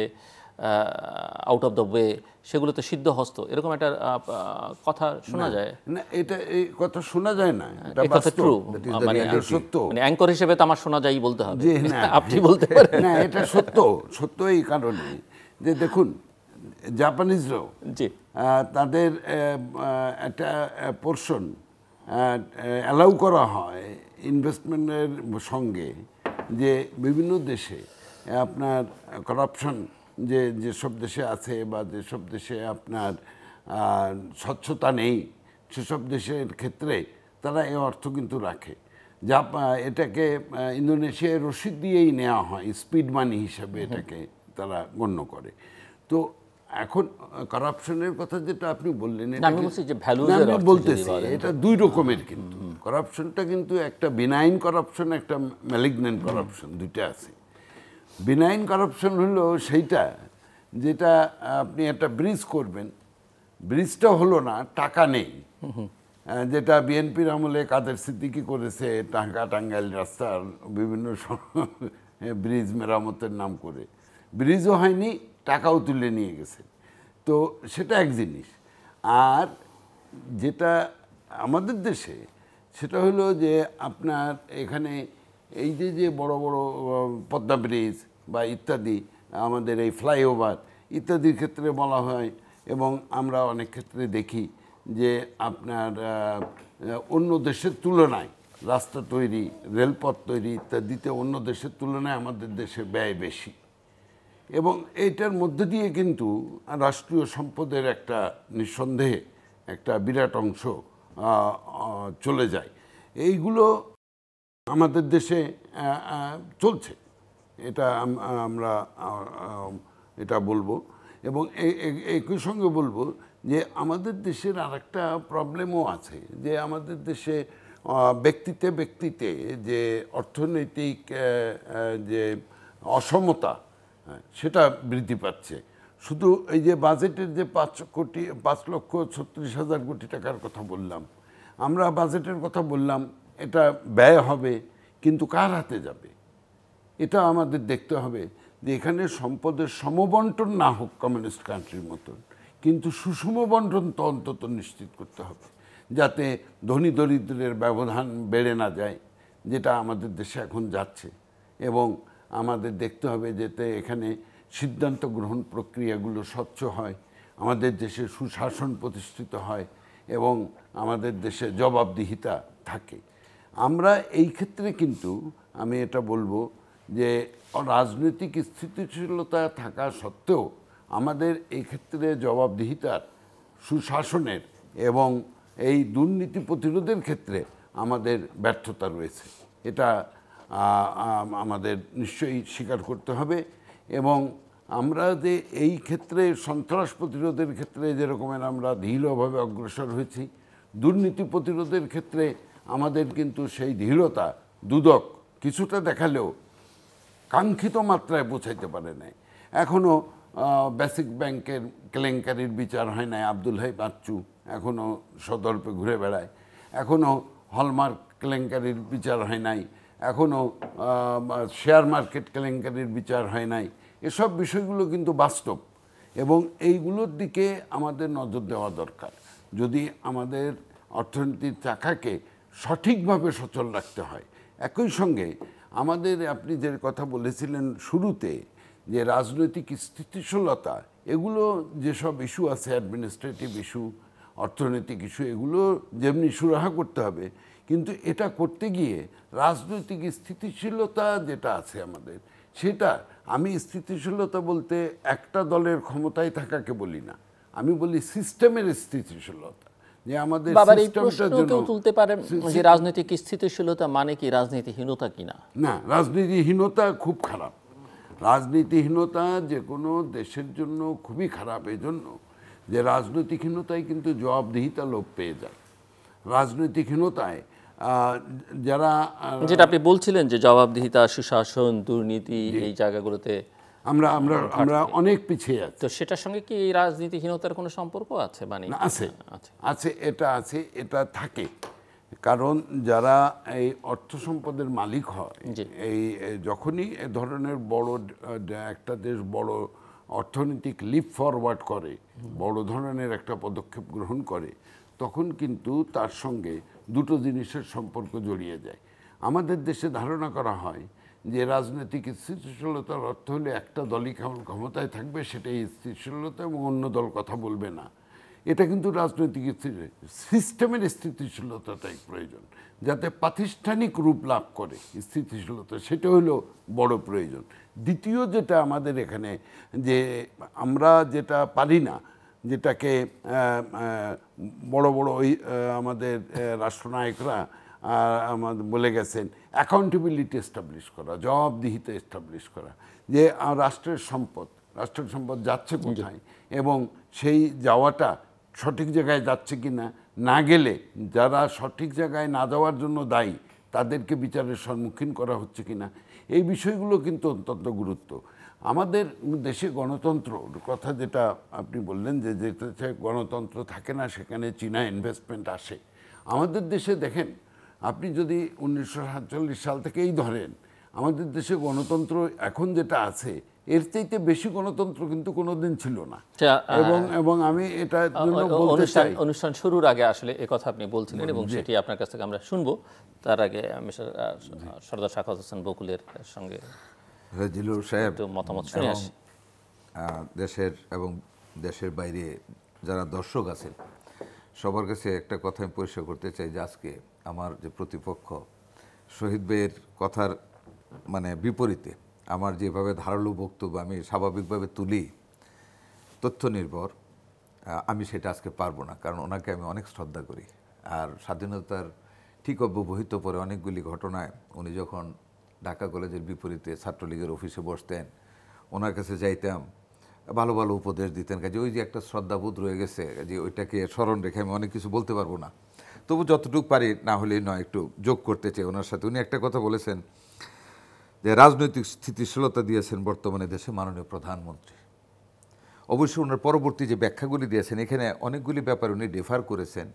আউট অফ দ্য ওয়ে সেগুলোতে সিদ্ধ হস্ত এরকম একটা কথা শোনা যায় না এটা এই কথা শোনা যায় না এটা ট্রু মানে সত্য মানে অ্যাঙ্কর হিসেবে তো আমার শোনা যায় বলতে হবে (laughs) আপনি বলতে (laughs) পারেন না এটা সত্য সত্য এই কারণে যে দেখুন জাপানিজরাও জি তাদের একটা পোর্শন অ্যালাউ করা হয় ইনভেস্টমেন্টের সঙ্গে যে বিভিন্ন দেশে আপনার করাপশন যে যেসব দেশে আছে বা যেসব দেশে আপনার স্বচ্ছতা নেই সেসব দেশের ক্ষেত্রে তারা এই অর্থ কিন্তু রাখে যা এটাকে ইন্দোনেশিয়ায় রশিদ দিয়েই নেওয়া হয় স্পিড মানি হিসাবে এটাকে তারা গণ্য করে তো এখন করাপশনের কথা যেটা আপনি বললেন আমি বলতেছি এটা দুই রকমের কিন্তু করাপশনটা কিন্তু একটা বিনাইন করাপশন একটা ম্যালিগনেন্ট করাপশন দুইটা আছে বিনাইন করাপশন হলো সেইটা যেটা আপনি একটা ব্রিজ করবেন ব্রিজটা হলো না টাকা নেই যেটা বিএনপির আমলে কাদের সিদ্দিকি করেছে টাঙ্গা টাঙ্গাইল রাস্তার বিভিন্ন ব্রিজ মেরামতের নাম করে ব্রিজও হয়নি টাকাও তুলে নিয়ে গেছে তো সেটা এক জিনিস আর যেটা আমাদের দেশে সেটা হলো যে আপনার এখানে এই যে যে বড় বড় পদ্মা ব্রিজ বা ইত্যাদি আমাদের এই ফ্লাইওভার ইত্যাদির ক্ষেত্রে বলা হয় এবং আমরা অনেক ক্ষেত্রে দেখি যে আপনার অন্য দেশের তুলনায় রাস্তা তৈরি রেলপথ তৈরি ইত্যাদিতে অন্য দেশের তুলনায় আমাদের দেশে ব্যয় বেশি এবং এইটার মধ্যে দিয়ে কিন্তু রাষ্ট্রীয় সম্পদের একটা নিঃসন্দেহে একটা বিরাট অংশ চলে যায় এইগুলো আমাদের দেশে চলছে এটা আমরা এটা বলবো এবং একই সঙ্গে বলবো যে আমাদের দেশের আর একটা প্রবলেমও আছে যে আমাদের দেশে ব্যক্তিতে ব্যক্তিতে যে অর্থনৈতিক যে অসমতা সেটা বৃদ্ধি পাচ্ছে শুধু এই যে বাজেটের যে পাঁচ কোটি পাঁচ লক্ষ ছত্রিশ হাজার কোটি টাকার কথা বললাম আমরা বাজেটের কথা বললাম এটা ব্যয় হবে কিন্তু কার হাতে যাবে এটা আমাদের দেখতে হবে যে এখানে সম্পদের সমবন্টন না হোক কমিউনিস্ট কান্ট্রির মতন কিন্তু সুষম বন্টন তো অন্তত নিশ্চিত করতে হবে যাতে ধনী দরিদ্রের ব্যবধান বেড়ে না যায় যেটা আমাদের দেশে এখন যাচ্ছে এবং আমাদের দেখতে হবে যাতে এখানে সিদ্ধান্ত গ্রহণ প্রক্রিয়াগুলো স্বচ্ছ হয় আমাদের দেশে সুশাসন প্রতিষ্ঠিত হয় এবং আমাদের দেশে জবাবদিহিতা থাকে আমরা এই ক্ষেত্রে কিন্তু আমি এটা বলবো যে রাজনৈতিক স্থিতিশীলতা থাকা সত্ত্বেও আমাদের এই ক্ষেত্রে জবাবদিহিতার সুশাসনের এবং এই দুর্নীতি প্রতিরোধের ক্ষেত্রে আমাদের ব্যর্থতা রয়েছে এটা আমাদের নিশ্চয়ই স্বীকার করতে হবে এবং আমরা যে এই ক্ষেত্রে সন্ত্রাস প্রতিরোধের ক্ষেত্রে যেরকমের আমরা দৃঢ়ভাবে অগ্রসর হয়েছি দুর্নীতি প্রতিরোধের ক্ষেত্রে আমাদের কিন্তু সেই দৃঢ়তা দুদক কিছুটা দেখালেও কাঙ্ক্ষিত মাত্রায় পৌঁছাইতে পারে নাই এখনও বেসিক ব্যাংকের কেলেঙ্কারির বিচার হয় নাই আব্দুল হাই বাচ্চু এখনও সদর্পে ঘুরে বেড়ায় এখনও হলমার্ক কেলেঙ্কারির বিচার হয় নাই এখনও শেয়ার মার্কেট কেলেঙ্কারির বিচার হয় নাই এসব বিষয়গুলো কিন্তু বাস্তব এবং এইগুলোর দিকে আমাদের নজর দেওয়া দরকার যদি আমাদের অর্থনীতির চাকাকে সঠিকভাবে সচল রাখতে হয় একই সঙ্গে আমাদের আপনি যে কথা বলেছিলেন শুরুতে যে রাজনৈতিক স্থিতিশীলতা এগুলো যেসব ইস্যু আছে অ্যাডমিনিস্ট্রেটিভ ইস্যু অর্থনৈতিক ইস্যু এগুলো যেমনি সুরাহা করতে হবে কিন্তু এটা করতে গিয়ে রাজনৈতিক স্থিতিশীলতা যেটা আছে আমাদের সেটা আমি স্থিতিশীলতা বলতে একটা দলের ক্ষমতায় থাকাকে বলি না আমি বলি সিস্টেমের স্থিতিশীলতা যে আমাদের বাবার এই কেউ তুলতে পারে যে রাজনৈতিক স্থিতিশীলতা মানে কি রাজনীতিহীনতা কিনা না রাজনীতিহীনতা খুব খারাপ রাজনীতিহীনতা যে কোনো দেশের জন্য খুবই খারাপ জন্য যে রাজনৈতিকহীনতায় কিন্তু জবাবদিহিতা লোক পেয়ে যায় রাজনৈতিকহীনতায় যারা যেটা আপনি বলছিলেন যে জবাবদিহিতা সুশাসন দুর্নীতি এই জায়গাগুলোতে আমরা আমরা আমরা অনেক পিছিয়ে আছি তো সেটার সঙ্গে কি রাজনীতিহীনতার কোনো সম্পর্ক আছে মানে আছে আচ্ছা। আছে এটা আছে এটা থাকে কারণ যারা এই অর্থ সম্পদের মালিক হয় এই যখনই এ ধরনের বড় একটা দেশ বড় অর্থনৈতিক লিপ ফরওয়ার্ড করে বড় ধরনের একটা পদক্ষেপ গ্রহণ করে তখন কিন্তু তার সঙ্গে দুটো জিনিসের সম্পর্ক জড়িয়ে যায় আমাদের দেশে ধারণা করা হয় যে রাজনৈতিক স্থিতিশীলতার অর্থ হলে একটা দলই কেমন ক্ষমতায় থাকবে সেটাই স্থিতিশীলতা এবং অন্য দল কথা বলবে না এটা কিন্তু রাজনৈতিক সিস্টেমের স্থিতিশীলতাটাই প্রয়োজন যাতে প্রাতিষ্ঠানিক রূপ লাভ করে স্থিতিশীলতা সেটা হলো বড় প্রয়োজন দ্বিতীয় যেটা আমাদের এখানে যে আমরা যেটা পারি না যেটাকে বড় বড় ওই আমাদের রাষ্ট্রনায়করা বলে গেছেন অ্যাকাউন্টেবিলিটি এস্টাবলিশ করা জবাবদিহিতা এস্টাবলিশ করা যে রাষ্ট্রের সম্পদ রাষ্ট্রের সম্পদ যাচ্ছে কোথায় এবং সেই যাওয়াটা সঠিক জায়গায় যাচ্ছে কি না না গেলে যারা সঠিক জায়গায় না যাওয়ার জন্য দায়ী তাদেরকে বিচারের সম্মুখীন করা হচ্ছে কি না এই বিষয়গুলো কিন্তু অত্যন্ত গুরুত্ব আমাদের দেশে গণতন্ত্র কথা যেটা আপনি বললেন যে যেটা গণতন্ত্র থাকে না সেখানে চীনা ইনভেস্টমেন্ট আসে আমাদের দেশে দেখেন আপনি যদি উনিশশো সাতচল্লিশ সাল থেকেই ধরেন আমাদের দেশে গণতন্ত্র এখন যেটা আছে এর চাইতে বেশি গণতন্ত্র কিন্তু কোনোদিন ছিল না আচ্ছা, এবং এবং আমি এটা অনুষ্ঠান শুরুর আগে আসলে এ কথা আপনি বলছিলেন এবং সেটি আপনার কাছ থেকে আমরা শুনবো তার আগে সর্দার শাখ হোসেন বকুলের সঙ্গে জিলুর সাহেব মতামত শুনে আসি দেশের এবং দেশের বাইরে যারা দর্শক আছেন সবার কাছে একটা কথা আমি পরিষ্কার করতে চাই যে আজকে আমার যে প্রতিপক্ষ শহীদ বেয়ের কথার মানে বিপরীতে আমার যেভাবে ধারালো বক্তব্য আমি স্বাভাবিকভাবে তুলি তথ্য নির্ভর আমি সেটা আজকে পারবো না কারণ ওনাকে আমি অনেক শ্রদ্ধা করি আর স্বাধীনতার ঠিক অব্যবহিত পরে অনেকগুলি ঘটনায় উনি যখন ঢাকা কলেজের বিপরীতে ছাত্রলীগের অফিসে বসতেন ওনার কাছে যাইতাম ভালো ভালো উপদেশ দিতেন কাজে ওই যে একটা শ্রদ্ধাবোধ রয়ে গেছে যে ওইটাকে স্মরণ রেখে আমি অনেক কিছু বলতে পারবো না তবু যতটুকু পারি না হলেই নয় একটু যোগ করতে চাই ওনার সাথে উনি একটা কথা বলেছেন যে রাজনৈতিক স্থিতিশীলতা দিয়েছেন বর্তমানে দেশে মাননীয় প্রধানমন্ত্রী অবশ্য ওনার পরবর্তী যে ব্যাখ্যাগুলি দিয়েছেন এখানে অনেকগুলি ব্যাপার উনি ডেফার করেছেন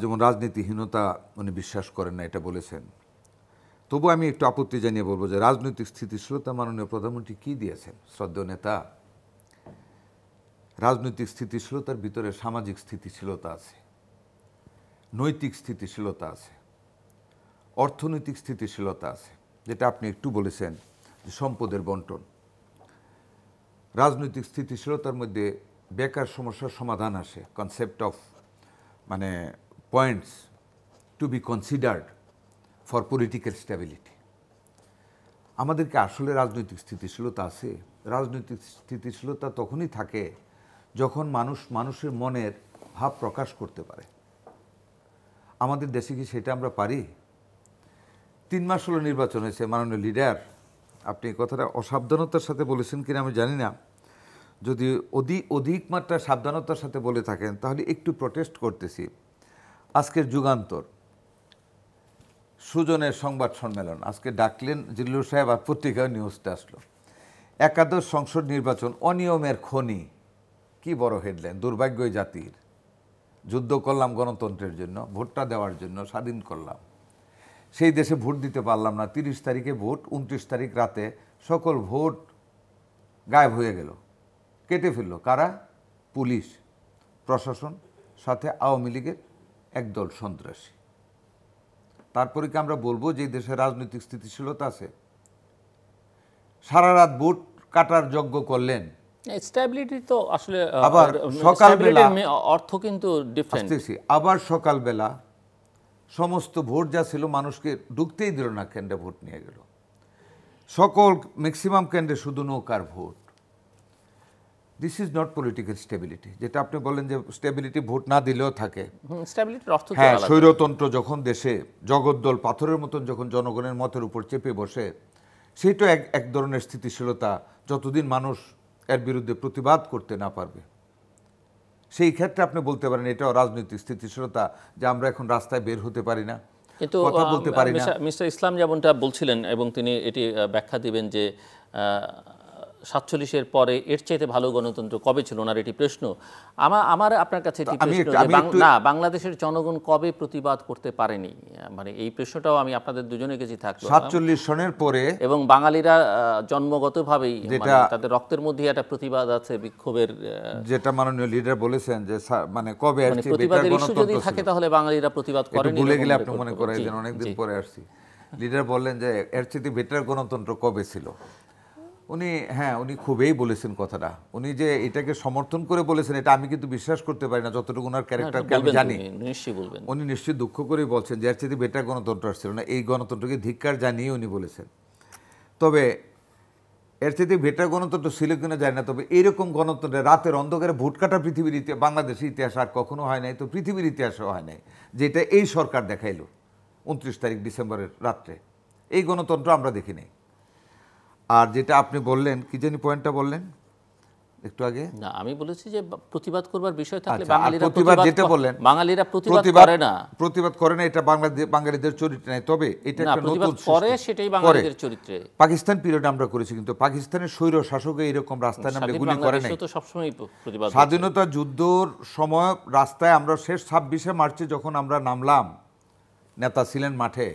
যেমন রাজনীতিহীনতা উনি বিশ্বাস করেন না এটা বলেছেন তবু আমি একটু আপত্তি জানিয়ে বলবো যে রাজনৈতিক স্থিতিশীলতা মাননীয় প্রধানমন্ত্রী কী দিয়েছেন শ্রদ্ধেয় নেতা রাজনৈতিক স্থিতিশীলতার ভিতরে সামাজিক স্থিতিশীলতা আছে নৈতিক স্থিতিশীলতা আছে অর্থনৈতিক স্থিতিশীলতা আছে যেটা আপনি একটু বলেছেন যে সম্পদের বন্টন রাজনৈতিক স্থিতিশীলতার মধ্যে বেকার সমস্যার সমাধান আসে কনসেপ্ট অফ মানে points to be considered for political stability আমাদেরকে আসলে রাজনৈতিক স্থিতিশীলতা আছে রাজনৈতিক স্থিতিশীলতা তখনই থাকে যখন মানুষ মানুষের মনের ভাব প্রকাশ করতে পারে আমাদের দেশে কি সেটা আমরা পারি তিন মাস হলো নির্বাচন হয়েছে মাননীয় লিডার আপনি কথাটা অসাবধানতার সাথে বলেছেন কিনা আমি জানি না যদি অধিক অধিক মাত্রা সাবধানতার সাথে বলে থাকেন তাহলে একটু প্রটেস্ট করতেছি আজকের যুগান্তর সুজনের সংবাদ সম্মেলন আজকে ডাকলেন জিল্লুর সাহেব আর পত্রিকায় নিউজটা আসলো একাদশ সংসদ নির্বাচন অনিয়মের খনি কি বড় হেডলেন দুর্ভাগ্যই জাতির যুদ্ধ করলাম গণতন্ত্রের জন্য ভোটটা দেওয়ার জন্য স্বাধীন করলাম সেই দেশে ভোট দিতে পারলাম না তিরিশ তারিখে ভোট উনত্রিশ তারিখ রাতে সকল ভোট গায়েব হয়ে গেল কেটে ফেলল কারা পুলিশ প্রশাসন সাথে আওয়ামী লীগের একদল সন্ত্রাসী তারপরে কি আমরা বলবো যে দেশে রাজনৈতিক স্থিতিশীলতা আছে সারা রাত ভোট কাটার যজ্ঞ করলেন স্ট্যাবিলিটি তো আসলে আবার সকালবেলা অর্থ কিন্তু আবার সকালবেলা সমস্ত ভোট যা ছিল মানুষকে ঢুকতেই দিল না কেন্দ্রে ভোট নিয়ে গেল সকল ম্যাক্সিমাম কেন্দ্রে শুধু নৌকার vote this is not political stability যেটা আপনি বলেন যে স্টেবিলিটি ভোট না দিলেও থাকে হ্যাঁ স্বৈরতন্ত্র যখন দেশে জগদ্দল পাথরের মতন যখন জনগণের মতের উপর চেপে বসে সেটা এক এক ধরনের স্থিতিশীলতা যতদিন মানুষ এর বিরুদ্ধে প্রতিবাদ করতে না পারবে সেই ক্ষেত্রে আপনি বলতে পারেন এটাও রাজনৈতিক স্থিতিশীলতা যে আমরা এখন রাস্তায় বের হতে পারি না কিন্তু বলতে মিস্টার ইসলাম যেমনটা বলছিলেন এবং তিনি এটি ব্যাখ্যা দিবেন যে সাতচল্লিশের পরে এর চাইতে ভালো গণতন্ত্র কবে ছিল ওনার এটি প্রশ্ন আমার আমার আপনার কাছে এটি প্রশ্ন না বাংলাদেশের জনগণ কবে প্রতিবাদ করতে পারেনি মানে এই প্রশ্নটাও আমি আপনাদের দুজনের কাছে থাকলো সাতচল্লিশ সনের পরে এবং বাঙালিরা জন্মগতভাবেই মানে তাদের রক্তের মধ্যে একটা প্রতিবাদ আছে বিক্ষোভের যেটা মাননীয় লিডার বলেছেন যে মানে কবে মানে প্রতিবাদের ইস্যু যদি থাকে তাহলে বাঙালিরা প্রতিবাদ করেনি ভুলে গেলে আপনি মনে করাই অনেকদিন পরে আসছি লিডার বললেন যে এর চেয়ে বেটার গণতন্ত্র কবে ছিল উনি হ্যাঁ উনি খুবই বলেছেন কথাটা উনি যে এটাকে সমর্থন করে বলেছেন এটা আমি কিন্তু বিশ্বাস করতে পারি না যতটুকু ওনার ক্যারেক্টারকে আমি জানি বলবেন উনি নিশ্চয়ই দুঃখ করে বলছেন যে চেয়ে বেটার গণতন্ত্র আসছিল না এই গণতন্ত্রকে ধিক্কার জানিয়ে উনি বলেছেন তবে এর চেয়ে বেটার গণতন্ত্র ছিল কিনা জানি না তবে এরকম গণতন্ত্রে রাতের অন্ধকারে ভোট কাটা পৃথিবীর ইতিহাস বাংলাদেশের ইতিহাস আর কখনো হয় নাই তো পৃথিবীর ইতিহাসও হয় নাই যেটা এই সরকার দেখাইল উনত্রিশ তারিখ ডিসেম্বরের রাত্রে এই গণতন্ত্র আমরা দেখি নাই আর যেটা আপনি বললেন কি জানি পয়েন্টটা বললেন একটু আগে না আমি বলেছি যে প্রতিবাদ করবার বিষয় থাকলে আচ্ছা, বাঙালিরা প্রতিবাদ যেটা বললেন বাঙালিরা প্রতিবাদ করে না প্রতিবাদ করে না এটা বাংলাদেশ বাঙালিদের চরিত্র নাই তবে এটা একটা নতুন প্রতিবাদ করে সেটাই বাঙালিদের চরিত্রে পাকিস্তান পিরিয়ড আমরা করেছি কিন্তু পাকিস্তানের স্বৈর শাসকে এরকম রাস্তায় নামলে গুলি করে নাই তো সবসময় প্রতিবাদ স্বাধীনতা যুদ্ধের সময় রাস্তায় আমরা শেষ ছাব্বিশে মার্চে যখন আমরা নামলাম নেতা ছিলেন মাঠে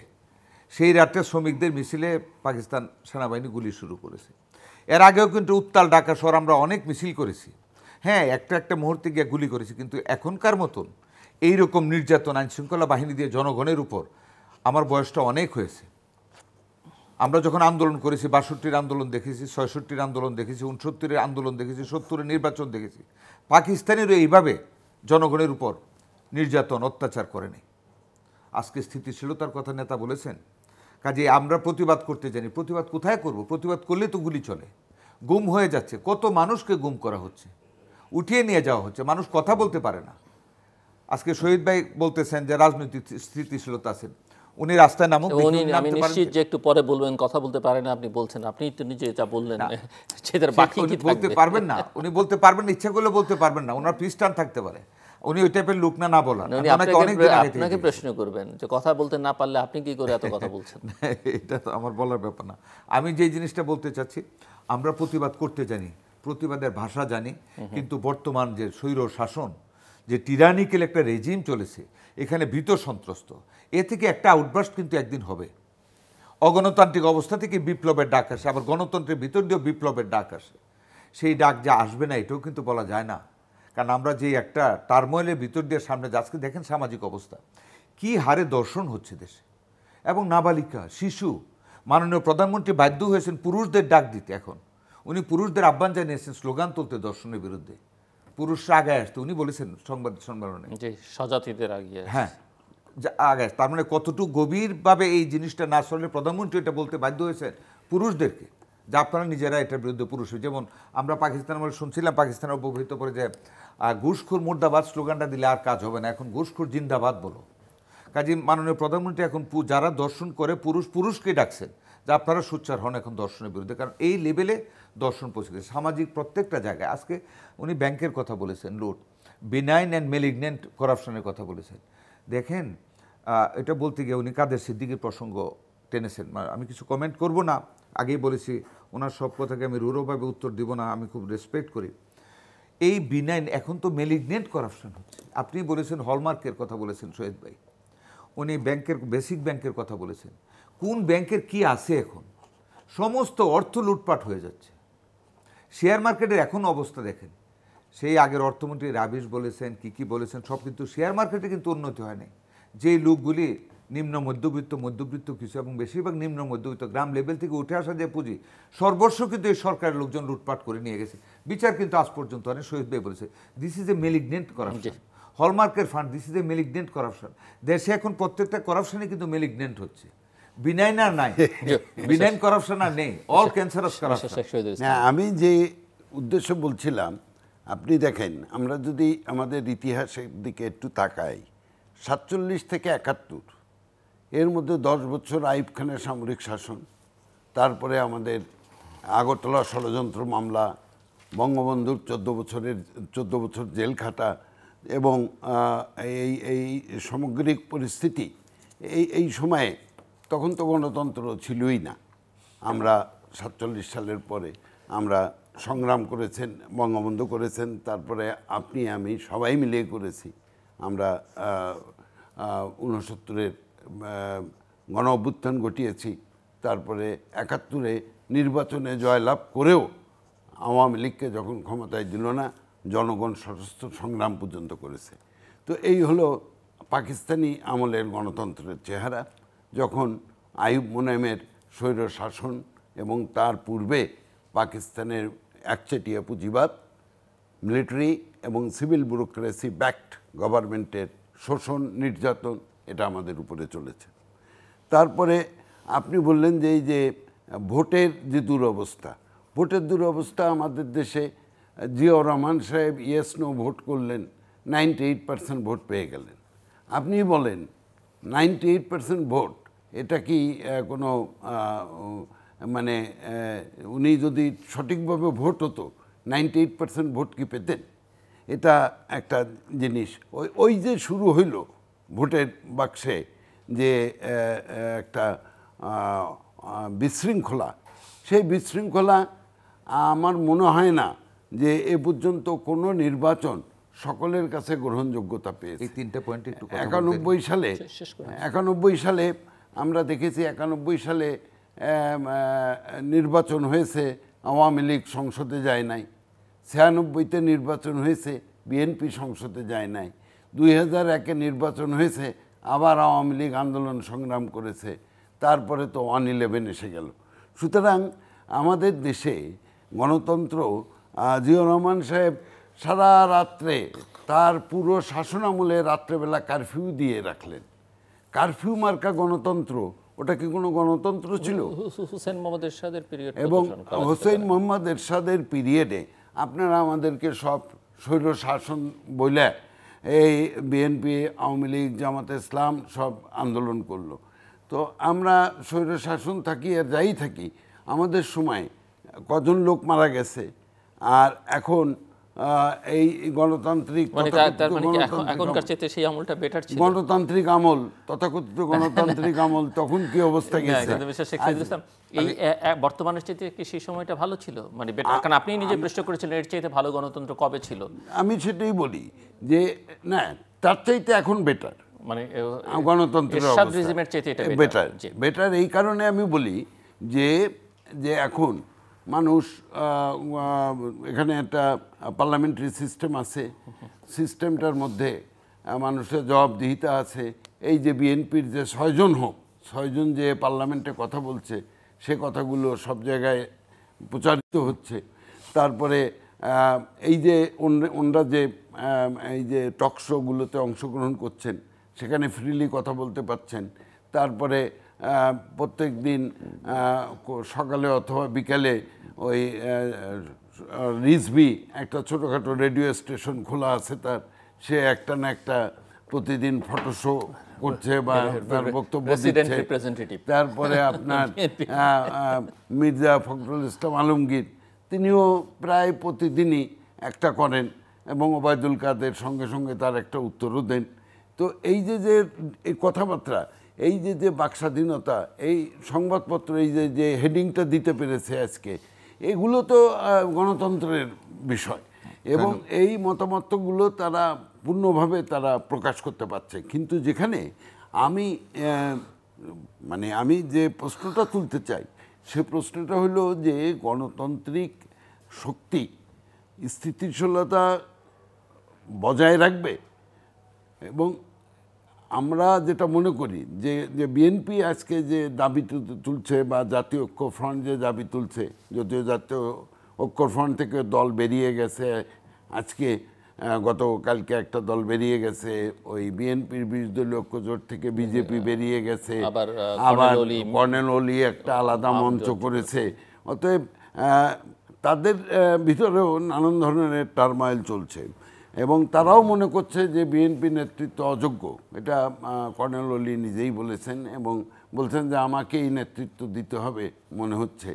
সেই রাত্রে শ্রমিকদের মিছিলে পাকিস্তান সেনাবাহিনী গুলি শুরু করেছে এর আগেও কিন্তু উত্তাল ঢাকা শহর আমরা অনেক মিছিল করেছি হ্যাঁ একটা একটা মুহূর্তে গিয়ে গুলি করেছি কিন্তু এখনকার মতন এই রকম নির্যাতন শৃঙ্খলা বাহিনী দিয়ে জনগণের উপর আমার বয়সটা অনেক হয়েছে আমরা যখন আন্দোলন করেছি বাষট্টির আন্দোলন দেখেছি ছয়ষট্টির আন্দোলন দেখেছি উনসত্তরের আন্দোলন দেখেছি সত্তরের নির্বাচন দেখেছি পাকিস্তানিরও এইভাবে জনগণের উপর নির্যাতন অত্যাচার করেনি আজকে স্থিতিশীলতার কথা নেতা বলেছেন কাজে আমরা প্রতিবাদ করতে জানি প্রতিবাদ কোথায় করব প্রতিবাদ করলে তো গুলি চলে গুম হয়ে যাচ্ছে কত মানুষকে গুম করা হচ্ছে উঠিয়ে নিয়ে যাওয়া হচ্ছে মানুষ কথা বলতে পারে না আজকে শহীদ ভাই বলতেছেন যে রাজনৈতিক স্থিতিশীলতা আছে উনি রাস্তায় নামুক উনি আমি নিশ্চিত যে একটু পরে বলবেন কথা বলতে পারেন আপনি বলছেন আপনি তো নিজে যা বললেন সেটার বাকি বলতে পারবেন না উনি বলতে পারবেন ইচ্ছা করলে বলতে পারবেন না ওনার পিস্টান থাকতে পারে উনি ওই টাইপের লোক না না বলার আপনাকে প্রশ্ন করবেন যে কথা বলতে না পারলে আপনি কি করে এত কথা বলছেন (laughs) এটা তো আমার বলার ব্যাপার না আমি যে জিনিসটা বলতে চাচ্ছি আমরা প্রতিবাদ করতে জানি প্রতিবাদের ভাষা জানি কিন্তু বর্তমান যে স্বৈর শাসন যে টিরানিক্যাল একটা রেজিম চলেছে এখানে ভীত সন্ত্রস্ত এ থেকে একটা আউটবার্স্ট কিন্তু একদিন হবে অগণতান্ত্রিক অবস্থা থেকে বিপ্লবের ডাক আসে আবার গণতন্ত্রের ভিতর দিয়েও বিপ্লবের ডাক আসে সেই ডাক যা আসবে না এটাও কিন্তু বলা যায় না কারণ আমরা যে একটা টার্মোয়েলের ভিতর দিয়ে সামনে আজকে দেখেন সামাজিক অবস্থা কি হারে দর্শন হচ্ছে দেশে এবং নাবালিকা শিশু মাননীয় প্রধানমন্ত্রী বাধ্য হয়েছেন পুরুষদের ডাক দিতে এখন উনি পুরুষদের আহ্বান জানিয়েছেন স্লোগান তুলতে দর্শনের বিরুদ্ধে পুরুষরা আগে আসতে উনি বলেছেন সংবাদ সম্মেলনে স্বজাতিদের আগে হ্যাঁ আগে তার মানে কতটুকু গভীরভাবে এই জিনিসটা না চললে প্রধানমন্ত্রী এটা বলতে বাধ্য হয়েছেন পুরুষদেরকে যে আপনারা নিজেরা এটার বিরুদ্ধে পুরুষ যেমন আমরা পাকিস্তান বলে শুনছিলাম পাকিস্তানের উপভৃত করে যে ঘুষখুর মুর্দাবাদ স্লোগানটা দিলে আর কাজ হবে না এখন ঘুষখুর জিন্দাবাদ বলো কাজী মাননীয় প্রধানমন্ত্রী এখন যারা দর্শন করে পুরুষ পুরুষকে ডাকছেন যে আপনারা সোচ্চার হন এখন দর্শনের বিরুদ্ধে কারণ এই লেভেলে দর্শন পৌঁছে গেছে সামাজিক প্রত্যেকটা জায়গায় আজকে উনি ব্যাংকের কথা বলেছেন লুট বিনাইন অ্যান্ড মেলিগনেন্ট করাপশনের কথা বলেছেন দেখেন এটা বলতে গিয়ে উনি কাদের সিদ্দিকির প্রসঙ্গ টেনেছেন আমি কিছু কমেন্ট করব না আগেই বলেছি ওনার সব কথাকে আমি রূঢ়ভাবে উত্তর দিব না আমি খুব রেসপেক্ট করি এই বিনাইন এখন তো মেলিগনেন্ট করাপশন হচ্ছে আপনি বলেছেন হলমার্কের কথা বলেছেন সৈয়দ ভাই উনি ব্যাংকের বেসিক ব্যাংকের কথা বলেছেন কোন ব্যাংকের কি আছে এখন সমস্ত অর্থ লুটপাট হয়ে যাচ্ছে শেয়ার মার্কেটের এখন অবস্থা দেখেন সেই আগের অর্থমন্ত্রী রাবিশ বলেছেন কি কি বলেছেন সব কিন্তু শেয়ার মার্কেটে কিন্তু উন্নতি হয় নাই যেই লোকগুলি নিম্ন মধ্যবিত্ত মধ্যবিত্ত কিছু এবং বেশিরভাগ নিম্ন মধ্যবিত্ত গ্রাম লেভেল থেকে উঠে আসা যে পুঁজি সর্বস্ব কিন্তু এই সরকারের লোকজন লুটপাট করে নিয়ে গেছে বিচার কিন্তু আজ পর্যন্ত অনেক শহীদ ভাই বলেছে this is a malignant corruption হলমার্কের fund this is a malignant corruption দেশে এখন প্রত্যেকটা করাপশনে কিন্তু মেলিগনেন্ট হচ্ছে বিনাইন আর নাই বিনাইন করাপশন আর নেই অল ক্যান্সারাস করাপশন আমি যে উদ্দেশ্য বলছিলাম আপনি দেখেন আমরা যদি আমাদের ইতিহাসের দিকে একটু তাকাই সাতচল্লিশ থেকে একাত্তর এর মধ্যে দশ বছর আইব খানের সামরিক শাসন তারপরে আমাদের আগরতলা ষড়যন্ত্র মামলা বঙ্গবন্ধুর চোদ্দ বছরের চোদ্দ বছর জেল খাটা এবং এই এই সামগ্রিক পরিস্থিতি এই এই সময়ে তখন তো গণতন্ত্র ছিলই না আমরা সাতচল্লিশ সালের পরে আমরা সংগ্রাম করেছেন বঙ্গবন্ধু করেছেন তারপরে আপনি আমি সবাই মিলিয়ে করেছি আমরা ঊনসত্তরের গণ অভ্যুত্থান ঘটিয়েছি তারপরে একাত্তরে নির্বাচনে জয়লাভ করেও আওয়ামী লীগকে যখন ক্ষমতায় দিল না জনগণ সশস্ত্র সংগ্রাম পর্যন্ত করেছে তো এই হলো পাকিস্তানি আমলের গণতন্ত্রের চেহারা যখন আইব মোনামের স্বৈর শাসন এবং তার পূর্বে পাকিস্তানের একচেটিয়া পুঁজিবাদ মিলিটারি এবং সিভিল ব্যুরোক্রেসি ব্যাক্ট গভর্নমেন্টের শোষণ নির্যাতন এটা আমাদের উপরে চলেছে তারপরে আপনি বললেন যে এই যে ভোটের যে দুরবস্থা ভোটের দুরবস্থা আমাদের দেশে জিয়াউর রহমান সাহেব ইয়েস নো ভোট করলেন নাইনটি এইট পার্সেন্ট ভোট পেয়ে গেলেন আপনি বলেন নাইনটি এইট পার্সেন্ট ভোট এটা কি কোনো মানে উনি যদি সঠিকভাবে ভোট হতো নাইনটি এইট পার্সেন্ট ভোট কি পেতেন এটা একটা জিনিস ওই ওই যে শুরু হইলো ভোটের বাক্সে যে একটা বিশৃঙ্খলা সেই বিশৃঙ্খলা আমার মনে হয় না যে এ পর্যন্ত কোনো নির্বাচন সকলের কাছে গ্রহণযোগ্যতা পেয়েছে এই তিনটা পয়েন্ট একটু একানব্বই সালে একানব্বই সালে আমরা দেখেছি একানব্বই সালে নির্বাচন হয়েছে আওয়ামী লীগ সংসদে যায় নাই ছিয়ানব্বইতে নির্বাচন হয়েছে বিএনপি সংসদে যায় নাই দুই হাজার একে নির্বাচন হয়েছে আবার আওয়ামী লীগ আন্দোলন সংগ্রাম করেছে তারপরে তো ওয়ান ইলেভেন এসে গেল সুতরাং আমাদের দেশে গণতন্ত্র জিয়র রহমান সাহেব সারা রাত্রে তার পুরো শাসনামূলে রাত্রেবেলা কারফিউ দিয়ে রাখলেন কারফিউ মার্কা গণতন্ত্র ওটা কি কোনো গণতন্ত্র ছিল হোসেন মোহাম্মদ এরশাদের পিরিয়ড এবং হুসেন মোহাম্মদ এরশাদের পিরিয়ডে আপনারা আমাদেরকে সব শৈল শাসন বইলায় এই বিএনপি আওয়ামী লীগ জামাত ইসলাম সব আন্দোলন করলো তো আমরা স্বৈর শাসন থাকি আর যাই থাকি আমাদের সময় কজন লোক মারা গেছে আর এখন এই গণতান্ত্রিক মানে মানে এখনকার চেয়ে সেই আমলটা বেটার গণতান্ত্রিক আমল তথাকথিত গণতান্ত্রিক (laughs) আমল তখন কি অবস্থা গেছে এই বর্তমানের চেয়ে কি সেই সময়টা ভালো ছিল মানে কারণ আপনি নিজে প্রশ্ন করেছিলেন এর চাইতে ভালো গণতন্ত্র কবে ছিল আমি সেটাই বলি যে না তার চাইতে এখন বেটার মানে গণতন্ত্রের চাইতে এটা বেটার বেটার এই কারণে আমি বলি যে যে এখন মানুষ এখানে একটা পার্লামেন্টারি সিস্টেম আছে সিস্টেমটার মধ্যে মানুষের জবাবদিহিতা আছে এই যে বিএনপির যে ছয়জন হোক ছয়জন যে পার্লামেন্টে কথা বলছে সে কথাগুলো সব জায়গায় প্রচারিত হচ্ছে তারপরে এই যে ওনরা যে এই যে টকশোগুলোতে অংশগ্রহণ করছেন সেখানে ফ্রিলি কথা বলতে পারছেন তারপরে প্রত্যেক দিন সকালে অথবা বিকালে ওই রিজবি একটা ছোটোখাটো রেডিও স্টেশন খোলা আছে তার সে একটা না একটা প্রতিদিন ফটো শো করছে বা তার বক্তব্য দিচ্ছে তারপরে আপনার (laughs) মির্জা ফখরুল ইসলাম আলমগীর তিনিও প্রায় প্রতিদিনই একটা করেন এবং ওবায়দুল কাদের সঙ্গে সঙ্গে তার একটা উত্তরও দেন তো এই যে যে এই কথাবার্তা এই যে যে বাকস্বাধীনতা এই সংবাদপত্র এই যে যে হেডিংটা দিতে পেরেছে আজকে এগুলো তো গণতন্ত্রের বিষয় এবং এই মতামতগুলো তারা পূর্ণভাবে তারা প্রকাশ করতে পারছে কিন্তু যেখানে আমি মানে আমি যে প্রশ্নটা তুলতে চাই সে প্রশ্নটা হলো যে গণতান্ত্রিক শক্তি স্থিতিশীলতা বজায় রাখবে এবং আমরা যেটা মনে করি যে যে বিএনপি আজকে যে দাবি তুলছে বা জাতীয় ফ্রন্ট যে দাবি তুলছে যদিও জাতীয় ঐক্য ফ্রন্ট থেকে দল বেরিয়ে গেছে আজকে গতকালকে একটা দল বেরিয়ে গেছে ওই বিএনপির বিরুদ্ধে ঐক্যজোট থেকে বিজেপি হ্যাঁ, বেরিয়ে গেছে আবার কর্নেল অলি একটা আলাদা মঞ্চ করেছে অতএব তাদের ভিতরেও নানান ধরনের টার্মাইল চলছে এবং তারাও মনে করছে যে বিএনপি নেতৃত্ব অযোগ্য এটা কর্নেল অলি নিজেই বলেছেন এবং বলছেন যে আমাকে এই নেতৃত্ব দিতে হবে মনে হচ্ছে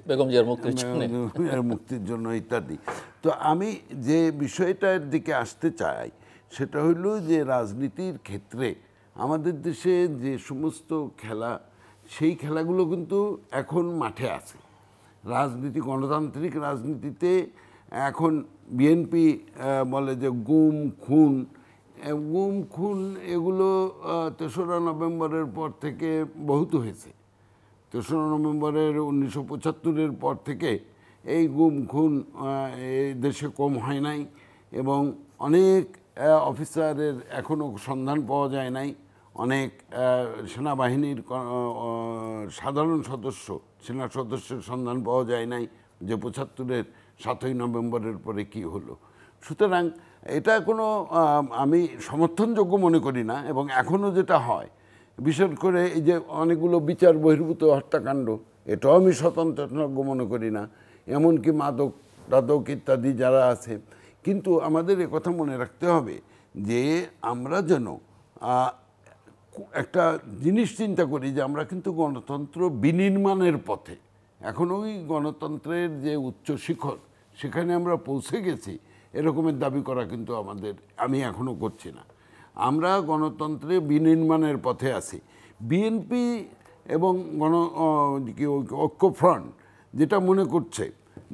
মুক্তির জন্য ইত্যাদি তো আমি যে বিষয়টার দিকে আসতে চাই সেটা হইল যে রাজনীতির ক্ষেত্রে আমাদের দেশে যে সমস্ত খেলা সেই খেলাগুলো কিন্তু এখন মাঠে আছে রাজনীতি গণতান্ত্রিক রাজনীতিতে এখন বিএনপি বলে যে গুম খুন গুম খুন এগুলো তেসরা নভেম্বরের পর থেকে বহুত হয়েছে তেসরা নভেম্বরের উনিশশো পঁচাত্তরের পর থেকে এই গুম খুন এই দেশে কম হয় নাই এবং অনেক অফিসারের এখনও সন্ধান পাওয়া যায় নাই অনেক সেনাবাহিনীর সাধারণ সদস্য সেনা সদস্যের সন্ধান পাওয়া যায় নাই যে পঁচাত্তরের সাতই নভেম্বরের পরে কি হলো সুতরাং এটা কোনো আমি সমর্থনযোগ্য মনে করি না এবং এখনও যেটা হয় বিশেষ করে এই যে অনেকগুলো বিচার বহির্ভূত হত্যাকাণ্ড এটাও আমি স্বতন্ত্রজ্ঞ মনে করি না এমনকি মাদক দাদক ইত্যাদি যারা আছে কিন্তু আমাদের কথা মনে রাখতে হবে যে আমরা যেন একটা জিনিস চিন্তা করি যে আমরা কিন্তু গণতন্ত্র বিনির্মাণের পথে ওই গণতন্ত্রের যে উচ্চ শিখর সেখানে আমরা পৌঁছে গেছি এরকমের দাবি করা কিন্তু আমাদের আমি এখনও করছি না আমরা গণতন্ত্রে বিনির্মাণের পথে আছি বিএনপি এবং গণ ঐক্যফ্রন্ট যেটা মনে করছে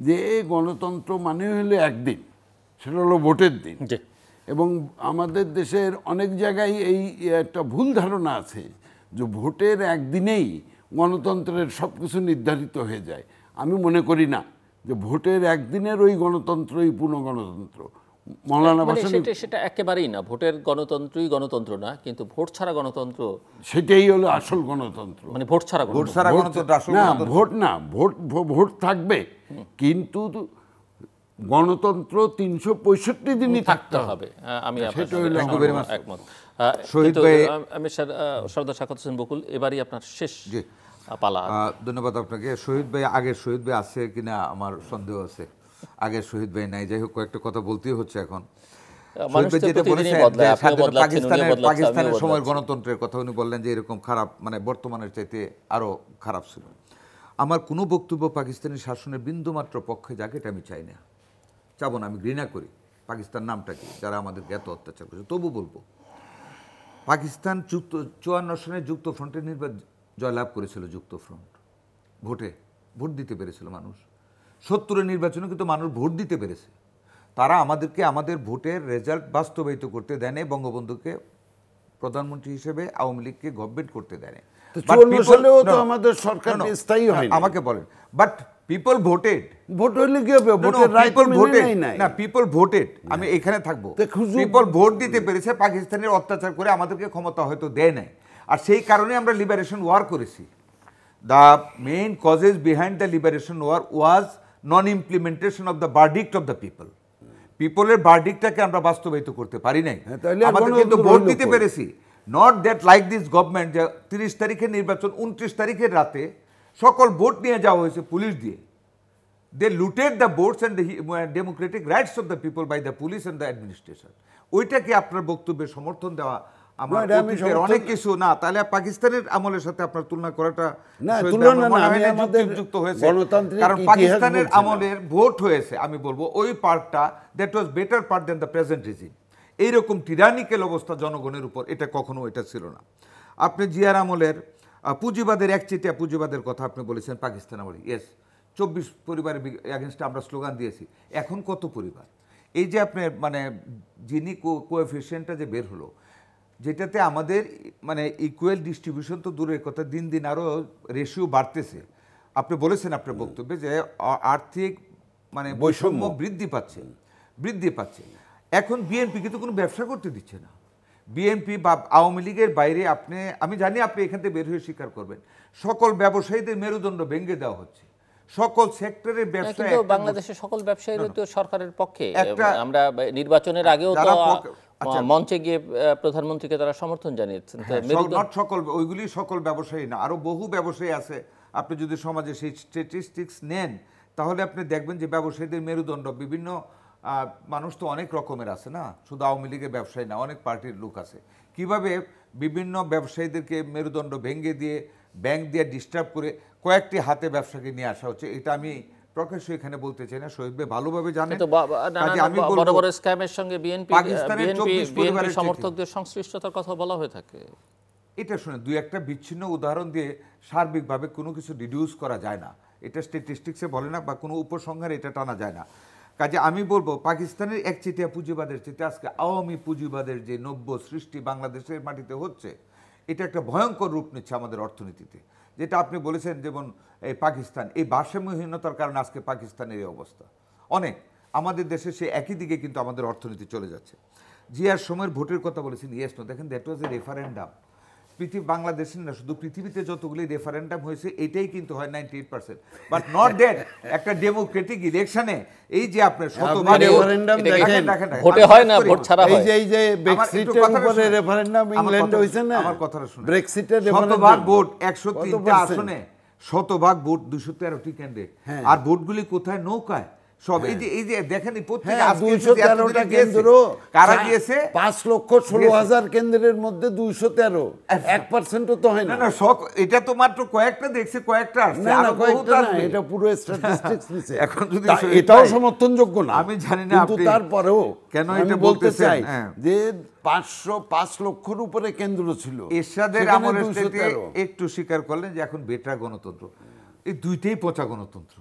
যে এই গণতন্ত্র মানে হলে একদিন সেটা হলো ভোটের দিন এবং আমাদের দেশের অনেক জায়গায় এই একটা ভুল ধারণা আছে যে ভোটের একদিনেই গণতন্ত্রের সব কিছু নির্ধারিত হয়ে যায় আমি মনে করি না যে ভোটের একদিনের ওই গণতন্ত্রই পূর্ণ গণতন্ত্র মৌলানা মানে সেটা একেবারেই না ভোটের গণতন্ত্রই গণতন্ত্র না কিন্তু ভোট ছাড়া গণতন্ত্র সেটাই হলো আসল গণতন্ত্র মানে ভোট ছাড়া ভোট ছাড়া গণতন্ত্র আসল না ভোট না ভোট ভোট থাকবে কিন্তু গণতন্ত্র তিনশো পঁয়ষট্টি দিনই থাকতে হবে আমি একমত শহীদ ভাই আমি সর্দার হোসেন বকুল এবারই আপনার শেষ পালা ধন্যবাদ আপনাকে শহীদ ভাই আগের শহীদ ভাই আছে কিনা আমার সন্দেহ আছে আগের শহীদ ভাই নাই যাই হোক কয়েকটা কথা বলতেই হচ্ছে এখন পাকিস্তানের গণতন্ত্রের কথা উনি বললেন যে এরকম খারাপ মানে বর্তমানের চাইতে আরও খারাপ ছিল আমার কোনো বক্তব্য পাকিস্তানের শাসনের বিন্দুমাত্র পক্ষে যাকে এটা আমি চাই না চাবো না আমি ঘৃণা করি পাকিস্তান নামটা কি যারা আমাদের জ্ঞাত অত্যাচার করছে তবু বলবো পাকিস্তান যুক্ত চুয়ান্ন সনে যুক্ত ফ্রন্টের নির্বাচন জয়লাভ করেছিল যুক্ত ফ্রন্ট ভোটে ভোট দিতে পেরেছিল মানুষ সত্তরের নির্বাচনে কিন্তু মানুষ ভোট দিতে পেরেছে তারা আমাদেরকে আমাদের ভোটের রেজাল্ট বাস্তবায়িত করতে দেনে বঙ্গবন্ধুকে প্রধানমন্ত্রী হিসেবে আওয়ামী লীগকে গভর্নমেন্ট করতে দেনে আমাদের সরকার স্থায়ী হয় আমাকে বলেন বাট পিপল ভোটেড ভোট হইলে কি হবে ভোটের রাইট ভোটেড না পিপল ভোটেড আমি এখানে থাকবো পিপল ভোট দিতে পেরেছে পাকিস্তানের অত্যাচার করে আমাদেরকে ক্ষমতা হয়তো দেয় নাই আর সেই কারণে আমরা লিবারেশন ওয়ার করেছি the main causes behind the liberation war was non implementation of the verdict of the people পিপলের বার্ডিকটাকে আমরা বাস্তবায়িত করতে পারি নাই হ্যাঁ, আমাদের কিন্তু ভোট দিতে পেরেছি not that like this government যে তিরিশ তারিখের নির্বাচন উনত্রিশ তারিখের রাতে সকল ভোট নিয়ে যাওয়া হয়েছে পুলিশ দিয়ে they looted the votes and democratic rights of the people by the police and the administration ওইটাকে আপনার বক্তব্যের সমর্থন দেওয়া আমার অনেক কিছু না তাহলে পাকিস্তানের আমলের সাথে আপনার তুলনা করাটা যুক্ত হয়েছে কারণ পাকিস্তানের আমলের ভোট হয়েছে আমি বলবো ওই পার্টটা that was better part then the present regime এইরকম টিরানিক্যাল অবস্থা জনগণের উপর এটা কখনো এটা ছিল না আপনি জিয়ার আমলের পুঁজিবাদের একচেটিয়া পুঁজিবাদের কথা আপনি বলেছেন পাকিস্তান আমলে ইয়েস চব্বিশ পরিবারের অ্যাগেনস্টে আমরা স্লোগান দিয়েছি এখন কত পরিবার এই যে আপনার মানে যিনি কোয়েফিশিয়েন্টটা যে বের হলো যেটাতে আমাদের মানে ইকুয়াল ডিস্ট্রিবিউশন তো দূরের কথা দিন দিন আরও রেশিও বাড়তেছে আপনি বলেছেন আপনার বক্তব্যে যে আর্থিক মানে বৈষম্য বৃদ্ধি পাচ্ছে বৃদ্ধি পাচ্ছে এখন বিএনপি কিন্তু কোনো ব্যবসা করতে দিচ্ছে না বিএনপি বা আওয়ামী লীগের বাইরে আপনি আমি জানি আপনি এখান থেকে বের হয়ে স্বীকার করবেন সকল ব্যবসায়ীদের মেরুদণ্ড ভেঙে দেওয়া হচ্ছে সকল সেক্টরের ব্যবসায়ী বাংলাদেশের সকল ব্যবসায়ীর তো সরকারের পক্ষে আমরা নির্বাচনের আগেও তো আচ্ছা। মঞ্চে গিয়ে প্রধানমন্ত্রীকে তারা সমর্থন জানিয়েছেন নট হ্যাঁ, সকল ওইগুলি সকল ব্যবসায়ী না আরো বহু ব্যবসায়ী আছে আপনি যদি সমাজে সেই স্ট্যাটিস্টিক্স নেন তাহলে আপনি দেখবেন যে ব্যবসায়ীদের মেরুদণ্ড বিভিন্ন মানুষ তো অনেক রকমের আছে না শুধু আওয়ামী লীগের ব্যবসায়ী না অনেক পার্টির লোক আছে কিভাবে বিভিন্ন ব্যবসায়ীদেরকে মেরুদণ্ড ভেঙে দিয়ে ব্যাংক দিয়ে ডিস্টার্ব করে কয়েকটি হাতে ব্যবসাকে নিয়ে আসা হচ্ছে এটা আমি প্রকাশ্য এখানে বলতে চাই না ভালোভাবে তো আমি বড় বড় স্ক্যামের সঙ্গে বিএনপি সমর্থকদের সংশ্লিষ্টতার কথা বলা হয়ে থাকে এটা শুনে দুই একটা বিচ্ছিন্ন উদাহরণ দিয়ে সার্বিকভাবে কোনো কিছু রিডিউস করা যায় না এটা স্ট্যাটিস্টিক্সে বলে না বা কোনো উপসংহারে এটা টানা যায় না কাজে আমি বলবো পাকিস্তানের একচেটিয়া পুঁজিবাদের চেয়ে আজকে আওয়ামী পুঁজিবাদের যে নব্য সৃষ্টি বাংলাদেশের মাটিতে হচ্ছে এটা একটা ভয়ঙ্কর রূপ নিচ্ছে আমাদের অর্থনীতিতে যেটা আপনি বলেছেন যেমন এই পাকিস্তান এই ভারসাম্যহীনতার কারণে আজকে পাকিস্তানের এই অবস্থা অনেক আমাদের দেশে সে একই দিকে কিন্তু আমাদের অর্থনীতি চলে যাচ্ছে জিয়ার সময়ের ভোটের কথা বলেছেন ইয়েস নো দেখেন দ্যাট ওয়াজ এ রেফারেন্ডাম পৃথিবী বাংলাদেশের না শুধু পৃথিবীতে যতগুলি রেফারেন্ডাম হয়েছে এটাই কিন্তু হয় ninety eight percent but not that একটা ডেমোক্রেটিক ইলেকশনে এই যে আপনার শতভাগ রেফারেন্ডাম দেখেন ভোটে হয় না ভোট ছাড়া হয় এই যে ব্রেক্সিটের উপরে রেফারেন্ডাম ইংল্যান্ডে হইছে না আমার কথাটা শুনুন ব্রেক্সিটের শতভাগ ভোট 103টা আসনে শতভাগ ভোট 213টি কেন্দ্রে হ্যাঁ। আর ভোটগুলি কোথায় নৌকায় সব এই হ্যাঁ। যে এই যে দেখেন হ্যাঁ, তেরোটা কেন্দ্র কারা হ্যাঁ, গিয়েছে পাঁচ লক্ষ ষোলো হাজার কেন্দ্রের মধ্যে দুইশো তেরো এক পার্সেন্টও তো হয় না না শখ এটা তো মাত্র কয়েকটা দেখছে কয়েকটা আসছে না কয়েকটা এটা পুরো স্ট্যাটিস্টিক্স (laughs) নিছে এখন যদি এটাও সমর্থনযোগ্য না আমি জানি না কিন্তু তারপরেও কেন এটা বলতে চাই যে পাঁচশো পাঁচ লক্ষর উপরে কেন্দ্র ছিল এরশাদের আমলের একটু স্বীকার করলেন যে এখন বেটা গণতন্ত্র এই দুইটাই পচা গণতন্ত্র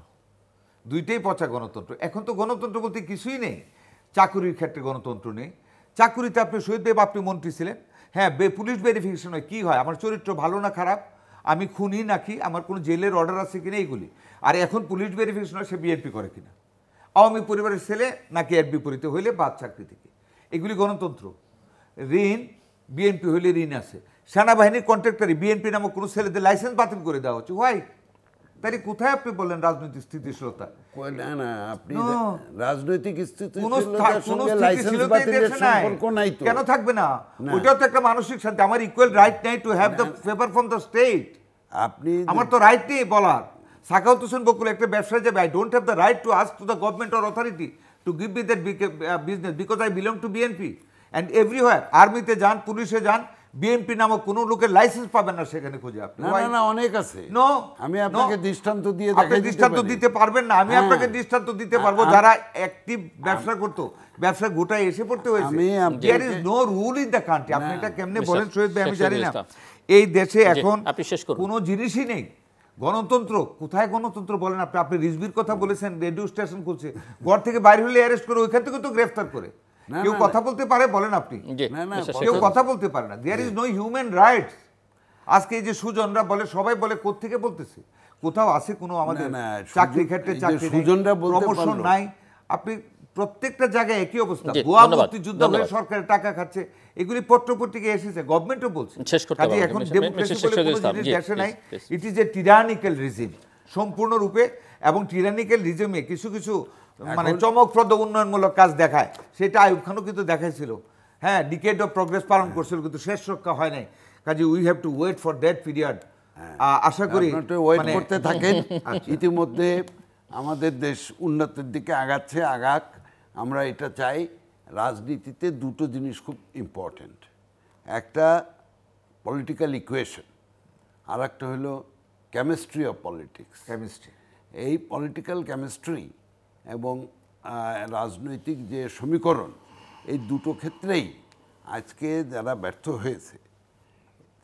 দুইটাই পচা গণতন্ত্র এখন তো গণতন্ত্র বলতে কিছুই নেই চাকুরির ক্ষেত্রে গণতন্ত্র নেই চাকুরিতে আপনি শহীদ দেব আপনি মন্ত্রী ছিলেন হ্যাঁ পুলিশ ভেরিফিকেশন হয় কী হয় আমার চরিত্র ভালো না খারাপ আমি খুনি নাকি আমার কোনো জেলের অর্ডার আছে কি না এইগুলি আর এখন পুলিশ ভেরিফিকেশন হয় সে বিএনপি করে কিনা আওয়ামী পরিবারের ছেলে নাকি এর বিপরীতে হইলে বাদ চাকরি থেকে এগুলি গণতন্ত্র ঋণ বিএনপি হইলে ঋণ আছে সেনাবাহিনীর কন্ট্রাক্টারি বিএনপি নামক কোনো ছেলেদের লাইসেন্স বাতিল করে দেওয়া হচ্ছে হোয়াই তাহলে কোথায় আপনি বললেন রাজনৈতিক স্থিতিশীলতা না না আপনি রাজনৈতিক স্থিতিশীলতা কেন থাকবে না ওইটাও তো একটা মানসিক শান্তি আমার ইকুয়াল রাইট নাই to have the paper from the state আপনি আমার তো রাইট নেই বলার সাকাউত হোসেন বকুল একটা ব্যবসায় যাবে I don't have the right to ask to the government or authority to give me that business because I belong to BNP and everywhere আর্মিতে যান পুলিশে যান বিএনপি নামক কোন লোকের লাইসেন্স পাবেন না সেখানে খুঁজে আপনি না অনেক আছে নো আমি আপনাকে দৃষ্টান্ত দিয়ে আপনি দৃষ্টান্ত দিতে পারবেন না আমি হ্যাঁ। আপনাকে দৃষ্টান্ত দিতে পারবো যারা অ্যাক্টিভ ব্যবসা করতো ব্যবসা গোটায় এসে পড়তে হয়েছে there is no rule in the country আপনি এটা কেমনে বলেন সৈয়দ ভাই আমি জানি না এই দেশে এখন কোনো জিনিসই নেই গণতন্ত্র কোথায় গণতন্ত্র বলেন আপনি আপনি রিজবির কথা বলেছেন রেডিও স্টেশন খুলছে ঘর থেকে বাইরে হলে অ্যারেস্ট করে ওইখান থেকে তো গ্রেফতার করে কেউ কথা বলতে পারে বলেন আপনি কেউ কথা বলতে পারে না there is no human rights আজকে এই যে সুজনরা বলে সবাই বলে কোথ থেকে বলতেছে কোথাও আছে কোনো আমাদের চাকরি ক্ষেত্রে সুজনরা প্রমোশন নাই আপনি প্রত্যেকটা জায়গায় একই অবস্থা গোয়া মুক্তিযুদ্ধ হয়ে সরকারের টাকা খাচ্ছে এগুলি পত্রপত্রিকে এসেছে গভর্নমেন্টও বলছে কাজে এখন ডেমোক্রেসি বলে কোনো জিনিস দেশে নাই ইট ইজ এ টিরানিক্যাল রিজিম সম্পূর্ণরূপে এবং টিরানিক্যাল রিজিমে কিছু কিছু মানে চমকপ্রদ উন্নয়নমূলক কাজ দেখায় সেটা আয়ুব খানও কিন্তু দেখাইছিল হ্যাঁ ডিকেড অফ প্রোগ্রেস পালন হ্যাঁ। করছিল কিন্তু শেষ রক্ষা হয় নাই কাজে we have to wait for that period আশা করি ওয়েট মানে করতে থাকেন (laughs) আচ্ছা। ইতিমধ্যে আমাদের দেশ উন্নতির দিকে আগাচ্ছে আগাক আমরা এটা চাই রাজনীতিতে দুটো জিনিস খুব ইম্পর্ট্যান্ট একটা পলিটিক্যাল ইকুয়েশন আর একটা হলো কেমিস্ট্রি অফ পলিটিক্স কেমিস্ট্রি এই পলিটিক্যাল কেমিস্ট্রি এবং রাজনৈতিক যে সমীকরণ এই দুটো ক্ষেত্রেই আজকে যারা ব্যর্থ হয়েছে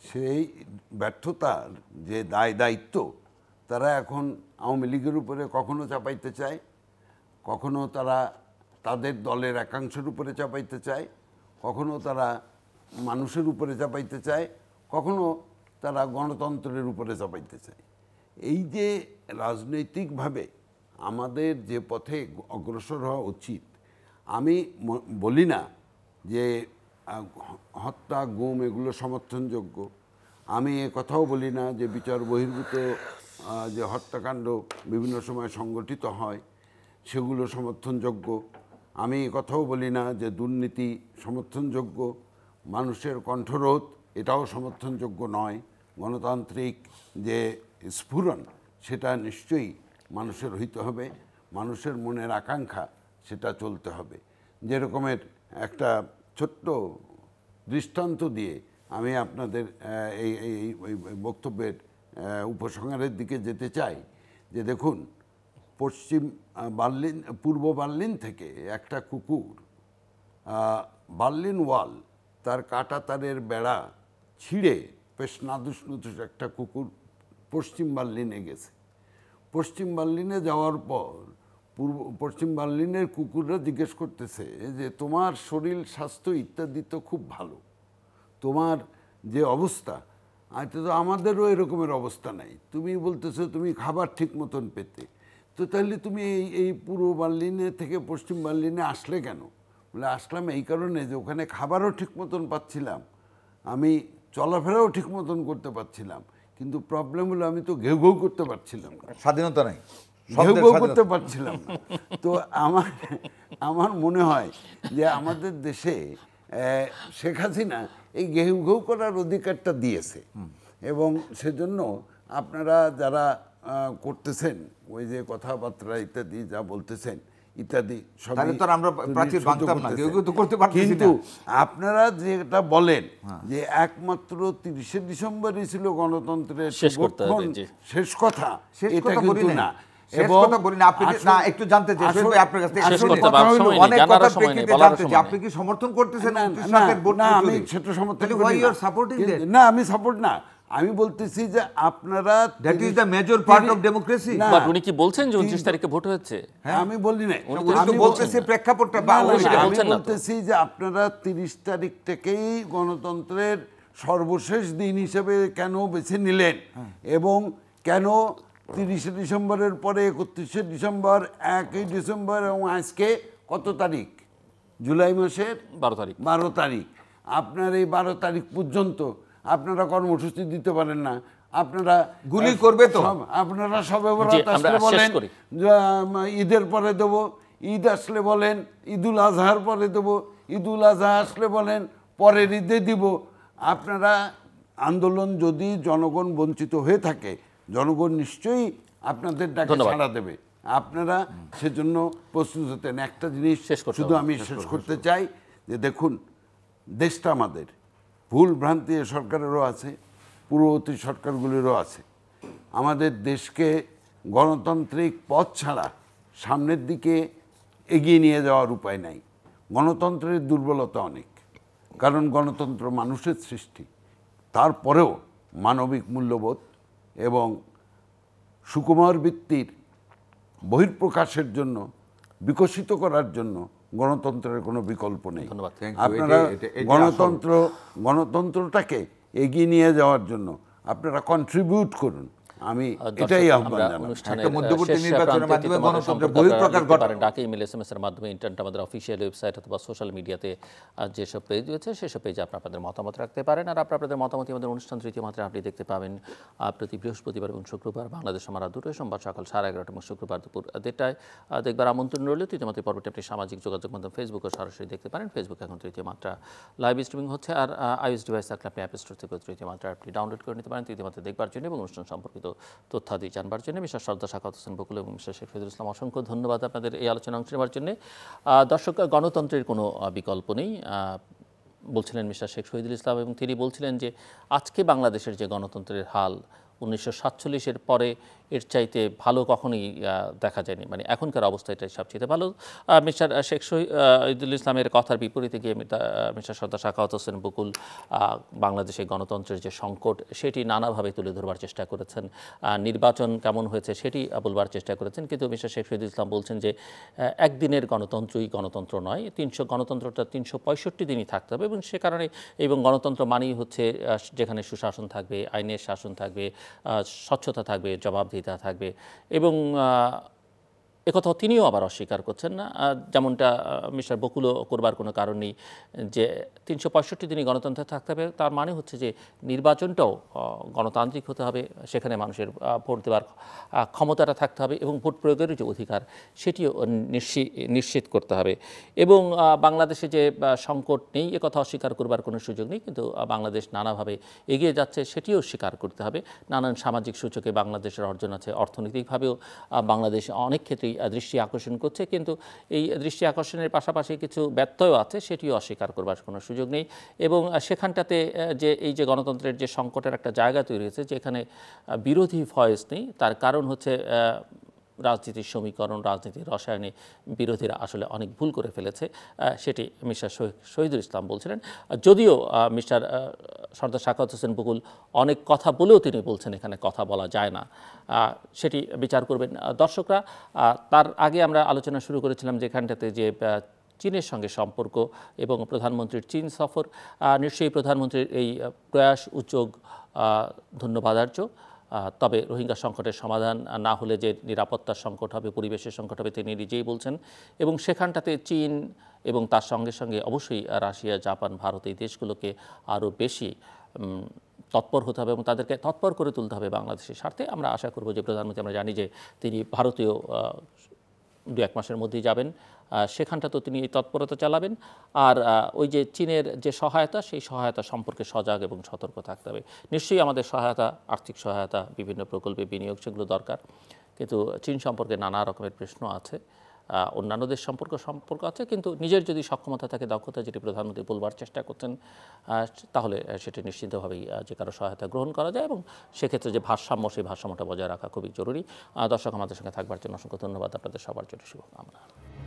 সেই ব্যর্থতার যে দায় দায়িত্ব তারা এখন আওয়ামী লীগের উপরে কখনো চাপাইতে চায় কখনো তারা তাদের দলের একাংশের উপরে চাপাইতে চায় কখনো তারা মানুষের উপরে চাপাইতে চায় কখনো তারা গণতন্ত্রের উপরে চাপাইতে চায় এই যে রাজনৈতিকভাবে আমাদের যে পথে অগ্রসর হওয়া উচিত আমি বলি না যে হত্যা গুম এগুলো সমর্থনযোগ্য আমি এ কথাও বলি না যে বিচার বহির্ভূত যে হত্যাকাণ্ড বিভিন্ন সময় সংগঠিত হয় সেগুলো সমর্থনযোগ্য আমি কথাও বলি না যে দুর্নীতি সমর্থনযোগ্য মানুষের কণ্ঠরোধ এটাও সমর্থনযোগ্য নয় গণতান্ত্রিক যে স্ফুরণ সেটা নিশ্চয়ই মানুষের হইতে হবে মানুষের মনের আকাঙ্ক্ষা সেটা চলতে হবে যেরকমের একটা ছোট্ট দৃষ্টান্ত দিয়ে আমি আপনাদের এই এই বক্তব্যের উপসংহারের দিকে যেতে চাই যে দেখুন পশ্চিম বার্লিন পূর্ব বার্লিন থেকে একটা কুকুর বার্লিন ওয়াল তার তারের বেড়া ছিঁড়ে বেশ নাদুস একটা কুকুর পশ্চিম বার্লিনে গেছে পশ্চিম বার্লিনে যাওয়ার পর পূর্ব পশ্চিম বার্লিনের কুকুররা জিজ্ঞেস করতেছে যে তোমার শরীর স্বাস্থ্য ইত্যাদি তো খুব ভালো তোমার যে অবস্থা আচ্ছা তো আমাদেরও এরকমের অবস্থা নাই তুমি বলতেছো তুমি খাবার ঠিক মতন পেতে তো তাহলে তুমি এই এই পূর্ব বার্লিনে থেকে পশ্চিম বার্লিনে আসলে কেন বলে আসলাম এই কারণে যে ওখানে খাবারও ঠিক মতন পাচ্ছিলাম আমি চলাফেরাও ঠিক মতন করতে পারছিলাম কিন্তু প্রবলেম হলো আমি তো ঘেউ ঘেউ করতে পারছিলাম না স্বাধীনতা নাই ঘেউ ঘেউ করতে পারছিলাম তো আমার আমার মনে হয় যে আমাদের দেশে শেখ হাসিনা এই ঘেউ ঘেউ করার অধিকারটা দিয়েছে এবং সেজন্য আপনারা যারা করতেছেন ওই যে কথাবার্তা ইত্যাদি যা বলতেছেন ইত্যাদি তাহলে তো আমরা প্রাচীর ভাঙতাম না কেউ তো করতে পারতেছি কিন্তু আপনারা যেটা বলেন হ্যাঁ। যে একমাত্র তিরিশে ডিসেম্বরই ছিল গণতন্ত্রের শেষ কথা এটা কিন্তু আপনি কি সমর্থন করতেছেন আমি সেটা না আমি সাপোর্ট না আমি বলতেছি যে আপনারা that is the major part of democracy but উনি কি বলছেন যে 29 তারিখে ভোট হ্যাঁ আমি বলি না উনি তো বলতেছে প্রেক্ষাপটটা বা আমি বলতেছি যে আপনারা 30 তারিখ থেকেই গণতন্ত্রের সর্বশেষ দিন হিসেবে কেন বেছে নিলেন হ্যাঁ। এবং কেন তিরিশে ডিসেম্বরের পরে একত্রিশে ডিসেম্বর একই ডিসেম্বর এবং আজকে কত তারিখ জুলাই মাসের বারো তারিখ বারো তারিখ আপনার এই বারো তারিখ পর্যন্ত আপনারা কর্মসূচি দিতে পারেন না আপনারা গুলি করবে তো আপনারা সবে বলেন ঈদের পরে দেব ঈদ আসলে বলেন ঈদুল আজহার পরে দেব ঈদুল আজহা আসলে বলেন পরের ঈদে দিব আপনারা আন্দোলন যদি জনগণ বঞ্চিত হয়ে থাকে জনগণ নিশ্চয়ই আপনাদের ডাকে সাড়া দেবে আপনারা সেজন্য প্রস্তুত হতেন একটা জিনিস শুধু আমি শেষ করতে চাই যে দেখুন দেশটা আমাদের ভুল ভ্রান্তি এ সরকারেরও আছে পূর্ববর্তী সরকারগুলিরও আছে আমাদের দেশকে গণতান্ত্রিক পথ ছাড়া সামনের দিকে এগিয়ে নিয়ে যাওয়ার উপায় নাই গণতন্ত্রের দুর্বলতা অনেক কারণ গণতন্ত্র মানুষের সৃষ্টি তারপরেও মানবিক মূল্যবোধ এবং সুকুমার বৃত্তির বহির্প্রকাশের জন্য বিকশিত করার জন্য গণতন্ত্রের কোনো বিকল্প নেই আপনারা গণতন্ত্র গণতন্ত্রটাকে এগিয়ে নিয়ে যাওয়ার জন্য আপনারা কন্ট্রিবিউট করুন আমি এটাই আহ্বান ডাকে ইমেল এস এম এর মাধ্যমে ইন্টারনেট আমাদের অফিসিয়াল ওয়েবসাইট অথবা সোশ্যাল মিডিয়াতে যেসব পেজ রয়েছে সেসব পেজে আপনাদের মতামত রাখতে পারেন আর আপনাদের মতামত আমাদের অনুষ্ঠান তৃতীয় মাত্রায় আপনি দেখতে পাবেন প্রতি বৃহস্পতিবার এবং শুক্রবার বাংলাদেশ দুটোয় সোমবার সকাল সাড়ে এগারোটা এবং শুক্রবার দুপুর দেড়টায় দেখবার আমন্ত্রণ রইল তৃতীয় মাত্রায় পর্বটি আপনি সামাজিক যোগাযোগ মাধ্যম ফেসবুকে সরাসরি দেখতে পারেন ফেসবুক এখন তৃতীয় মাত্রা লাইভ স্ট্রিমিং হচ্ছে আর আইএস ডিভাইস থাকলে আপনি অ্যাপ স্টোর থেকে তৃতীয় মাত্রা আপনি ডাউনলোড করে নিতে পারেন তৃতীয় দেখবার জন্য এবং অনুষ্ঠান সম্পর্কিত তথ্যাদি জানবার জন্য মিস্টার সর্দার শাখাত হোসেন বকুল এবং মিশা শেখ ফেজুল ইসলাম অসংখ্য ধন্যবাদ আপনাদের এই আলোচনা অংশ নেওয়ার জন্য দর্শক গণতন্ত্রের কোনো বিকল্প নেই বলছিলেন মিস্টার শেখ শহীদুল ইসলাম এবং তিনি বলছিলেন যে আজকে বাংলাদেশের যে গণতন্ত্রের হাল উনিশশো সাতচল্লিশের পরে এর চাইতে ভালো কখনোই দেখা যায়নি মানে এখনকার অবস্থা এটাই সবচেয়ে ভালো মিস্টার শেখ শহীদুল ইসলামের কথার বিপরীতে গিয়ে মিস্টার সর্দার শাকাহত হোসেন বুকুল বাংলাদেশে গণতন্ত্রের যে সংকট সেটি নানাভাবে তুলে ধরবার চেষ্টা করেছেন নির্বাচন কেমন হয়েছে সেটি বলবার চেষ্টা করেছেন কিন্তু মিস্টার শেখ শহীদুল ইসলাম বলছেন যে একদিনের গণতন্ত্রই গণতন্ত্র নয় তিনশো গণতন্ত্রটা তিনশো পঁয়ষট্টি দিনই থাকতে হবে এবং সে কারণে এবং গণতন্ত্র মানেই হচ্ছে যেখানে সুশাসন থাকবে আইনের শাসন থাকবে স্বচ্ছতা থাকবে জবাবদিহি বক্তৃতা থাকবে এবং একথাও তিনিও আবার অস্বীকার করছেন না যেমনটা মিস্টার বকুলও করবার কোনো কারণ নেই যে তিনশো পঁয়ষট্টি দিনই গণতন্ত্রে থাকতে হবে তার মানে হচ্ছে যে নির্বাচনটাও গণতান্ত্রিক হতে হবে সেখানে মানুষের ভোট দেওয়ার ক্ষমতাটা থাকতে হবে এবং ভোট প্রয়োগের যে অধিকার সেটিও নিশ্চিত করতে হবে এবং বাংলাদেশে যে সংকট নেই কথা অস্বীকার করবার কোনো সুযোগ নেই কিন্তু বাংলাদেশ নানাভাবে এগিয়ে যাচ্ছে সেটিও স্বীকার করতে হবে নানান সামাজিক সূচকে বাংলাদেশের অর্জন আছে অর্থনৈতিকভাবেও বাংলাদেশ অনেক ক্ষেত্রেই দৃষ্টি আকর্ষণ করছে কিন্তু এই দৃষ্টি আকর্ষণের পাশাপাশি কিছু ব্যত্যয় আছে সেটিও অস্বীকার করবার কোনো সুযোগ নেই এবং সেখানটাতে যে এই যে গণতন্ত্রের যে সংকটের একটা জায়গা তৈরি হয়েছে যেখানে বিরোধী ভয়েস নেই তার কারণ হচ্ছে রাজনীতির সমীকরণ রাজনীতির রসায়নে বিরোধীরা আসলে অনেক ভুল করে ফেলেছে সেটি মিস্টার শহীদুল ইসলাম বলছিলেন যদিও মিস্টার সর্দার শাকাত হোসেন বকুল অনেক কথা বলেও তিনি বলছেন এখানে কথা বলা যায় না সেটি বিচার করবেন দর্শকরা তার আগে আমরা আলোচনা শুরু করেছিলাম যেখানটাতে যে চীনের সঙ্গে সম্পর্ক এবং প্রধানমন্ত্রীর চীন সফর নিশ্চয়ই প্রধানমন্ত্রীর এই প্রয়াস উদ্যোগ ধন্যবাদার্য তবে রোহিঙ্গা সংকটের সমাধান না হলে যে নিরাপত্তার সংকট হবে পরিবেশের সংকট হবে তিনি নিজেই বলছেন এবং সেখানটাতে চীন এবং তার সঙ্গে সঙ্গে অবশ্যই রাশিয়া জাপান ভারত এই দেশগুলোকে আরও বেশি তৎপর হতে হবে এবং তাদেরকে তৎপর করে তুলতে হবে বাংলাদেশের স্বার্থে আমরা আশা করব যে প্রধানমন্ত্রী আমরা জানি যে তিনি ভারতীয় দু এক মাসের মধ্যেই যাবেন সেখানটা তো তিনি এই তৎপরতা চালাবেন আর ওই যে চীনের যে সহায়তা সেই সহায়তা সম্পর্কে সজাগ এবং সতর্ক থাকতে হবে নিশ্চয়ই আমাদের সহায়তা আর্থিক সহায়তা বিভিন্ন প্রকল্পে বিনিয়োগ সেগুলো দরকার কিন্তু চীন সম্পর্কে নানা রকমের প্রশ্ন আছে অন্যান্য দেশ সম্পর্ক সম্পর্ক আছে কিন্তু নিজের যদি সক্ষমতা থাকে দক্ষতা যেটি প্রধানমন্ত্রী বলবার চেষ্টা করছেন তাহলে সেটি নিশ্চিতভাবেই যে কারো সহায়তা গ্রহণ করা যায় এবং সেক্ষেত্রে যে ভারসাম্য সেই ভারসাম্যটা বজায় রাখা খুবই জরুরি দর্শক আমাদের সঙ্গে থাকবার জন্য অসংখ্য ধন্যবাদ আপনাদের সবার জন্য শুভকামনা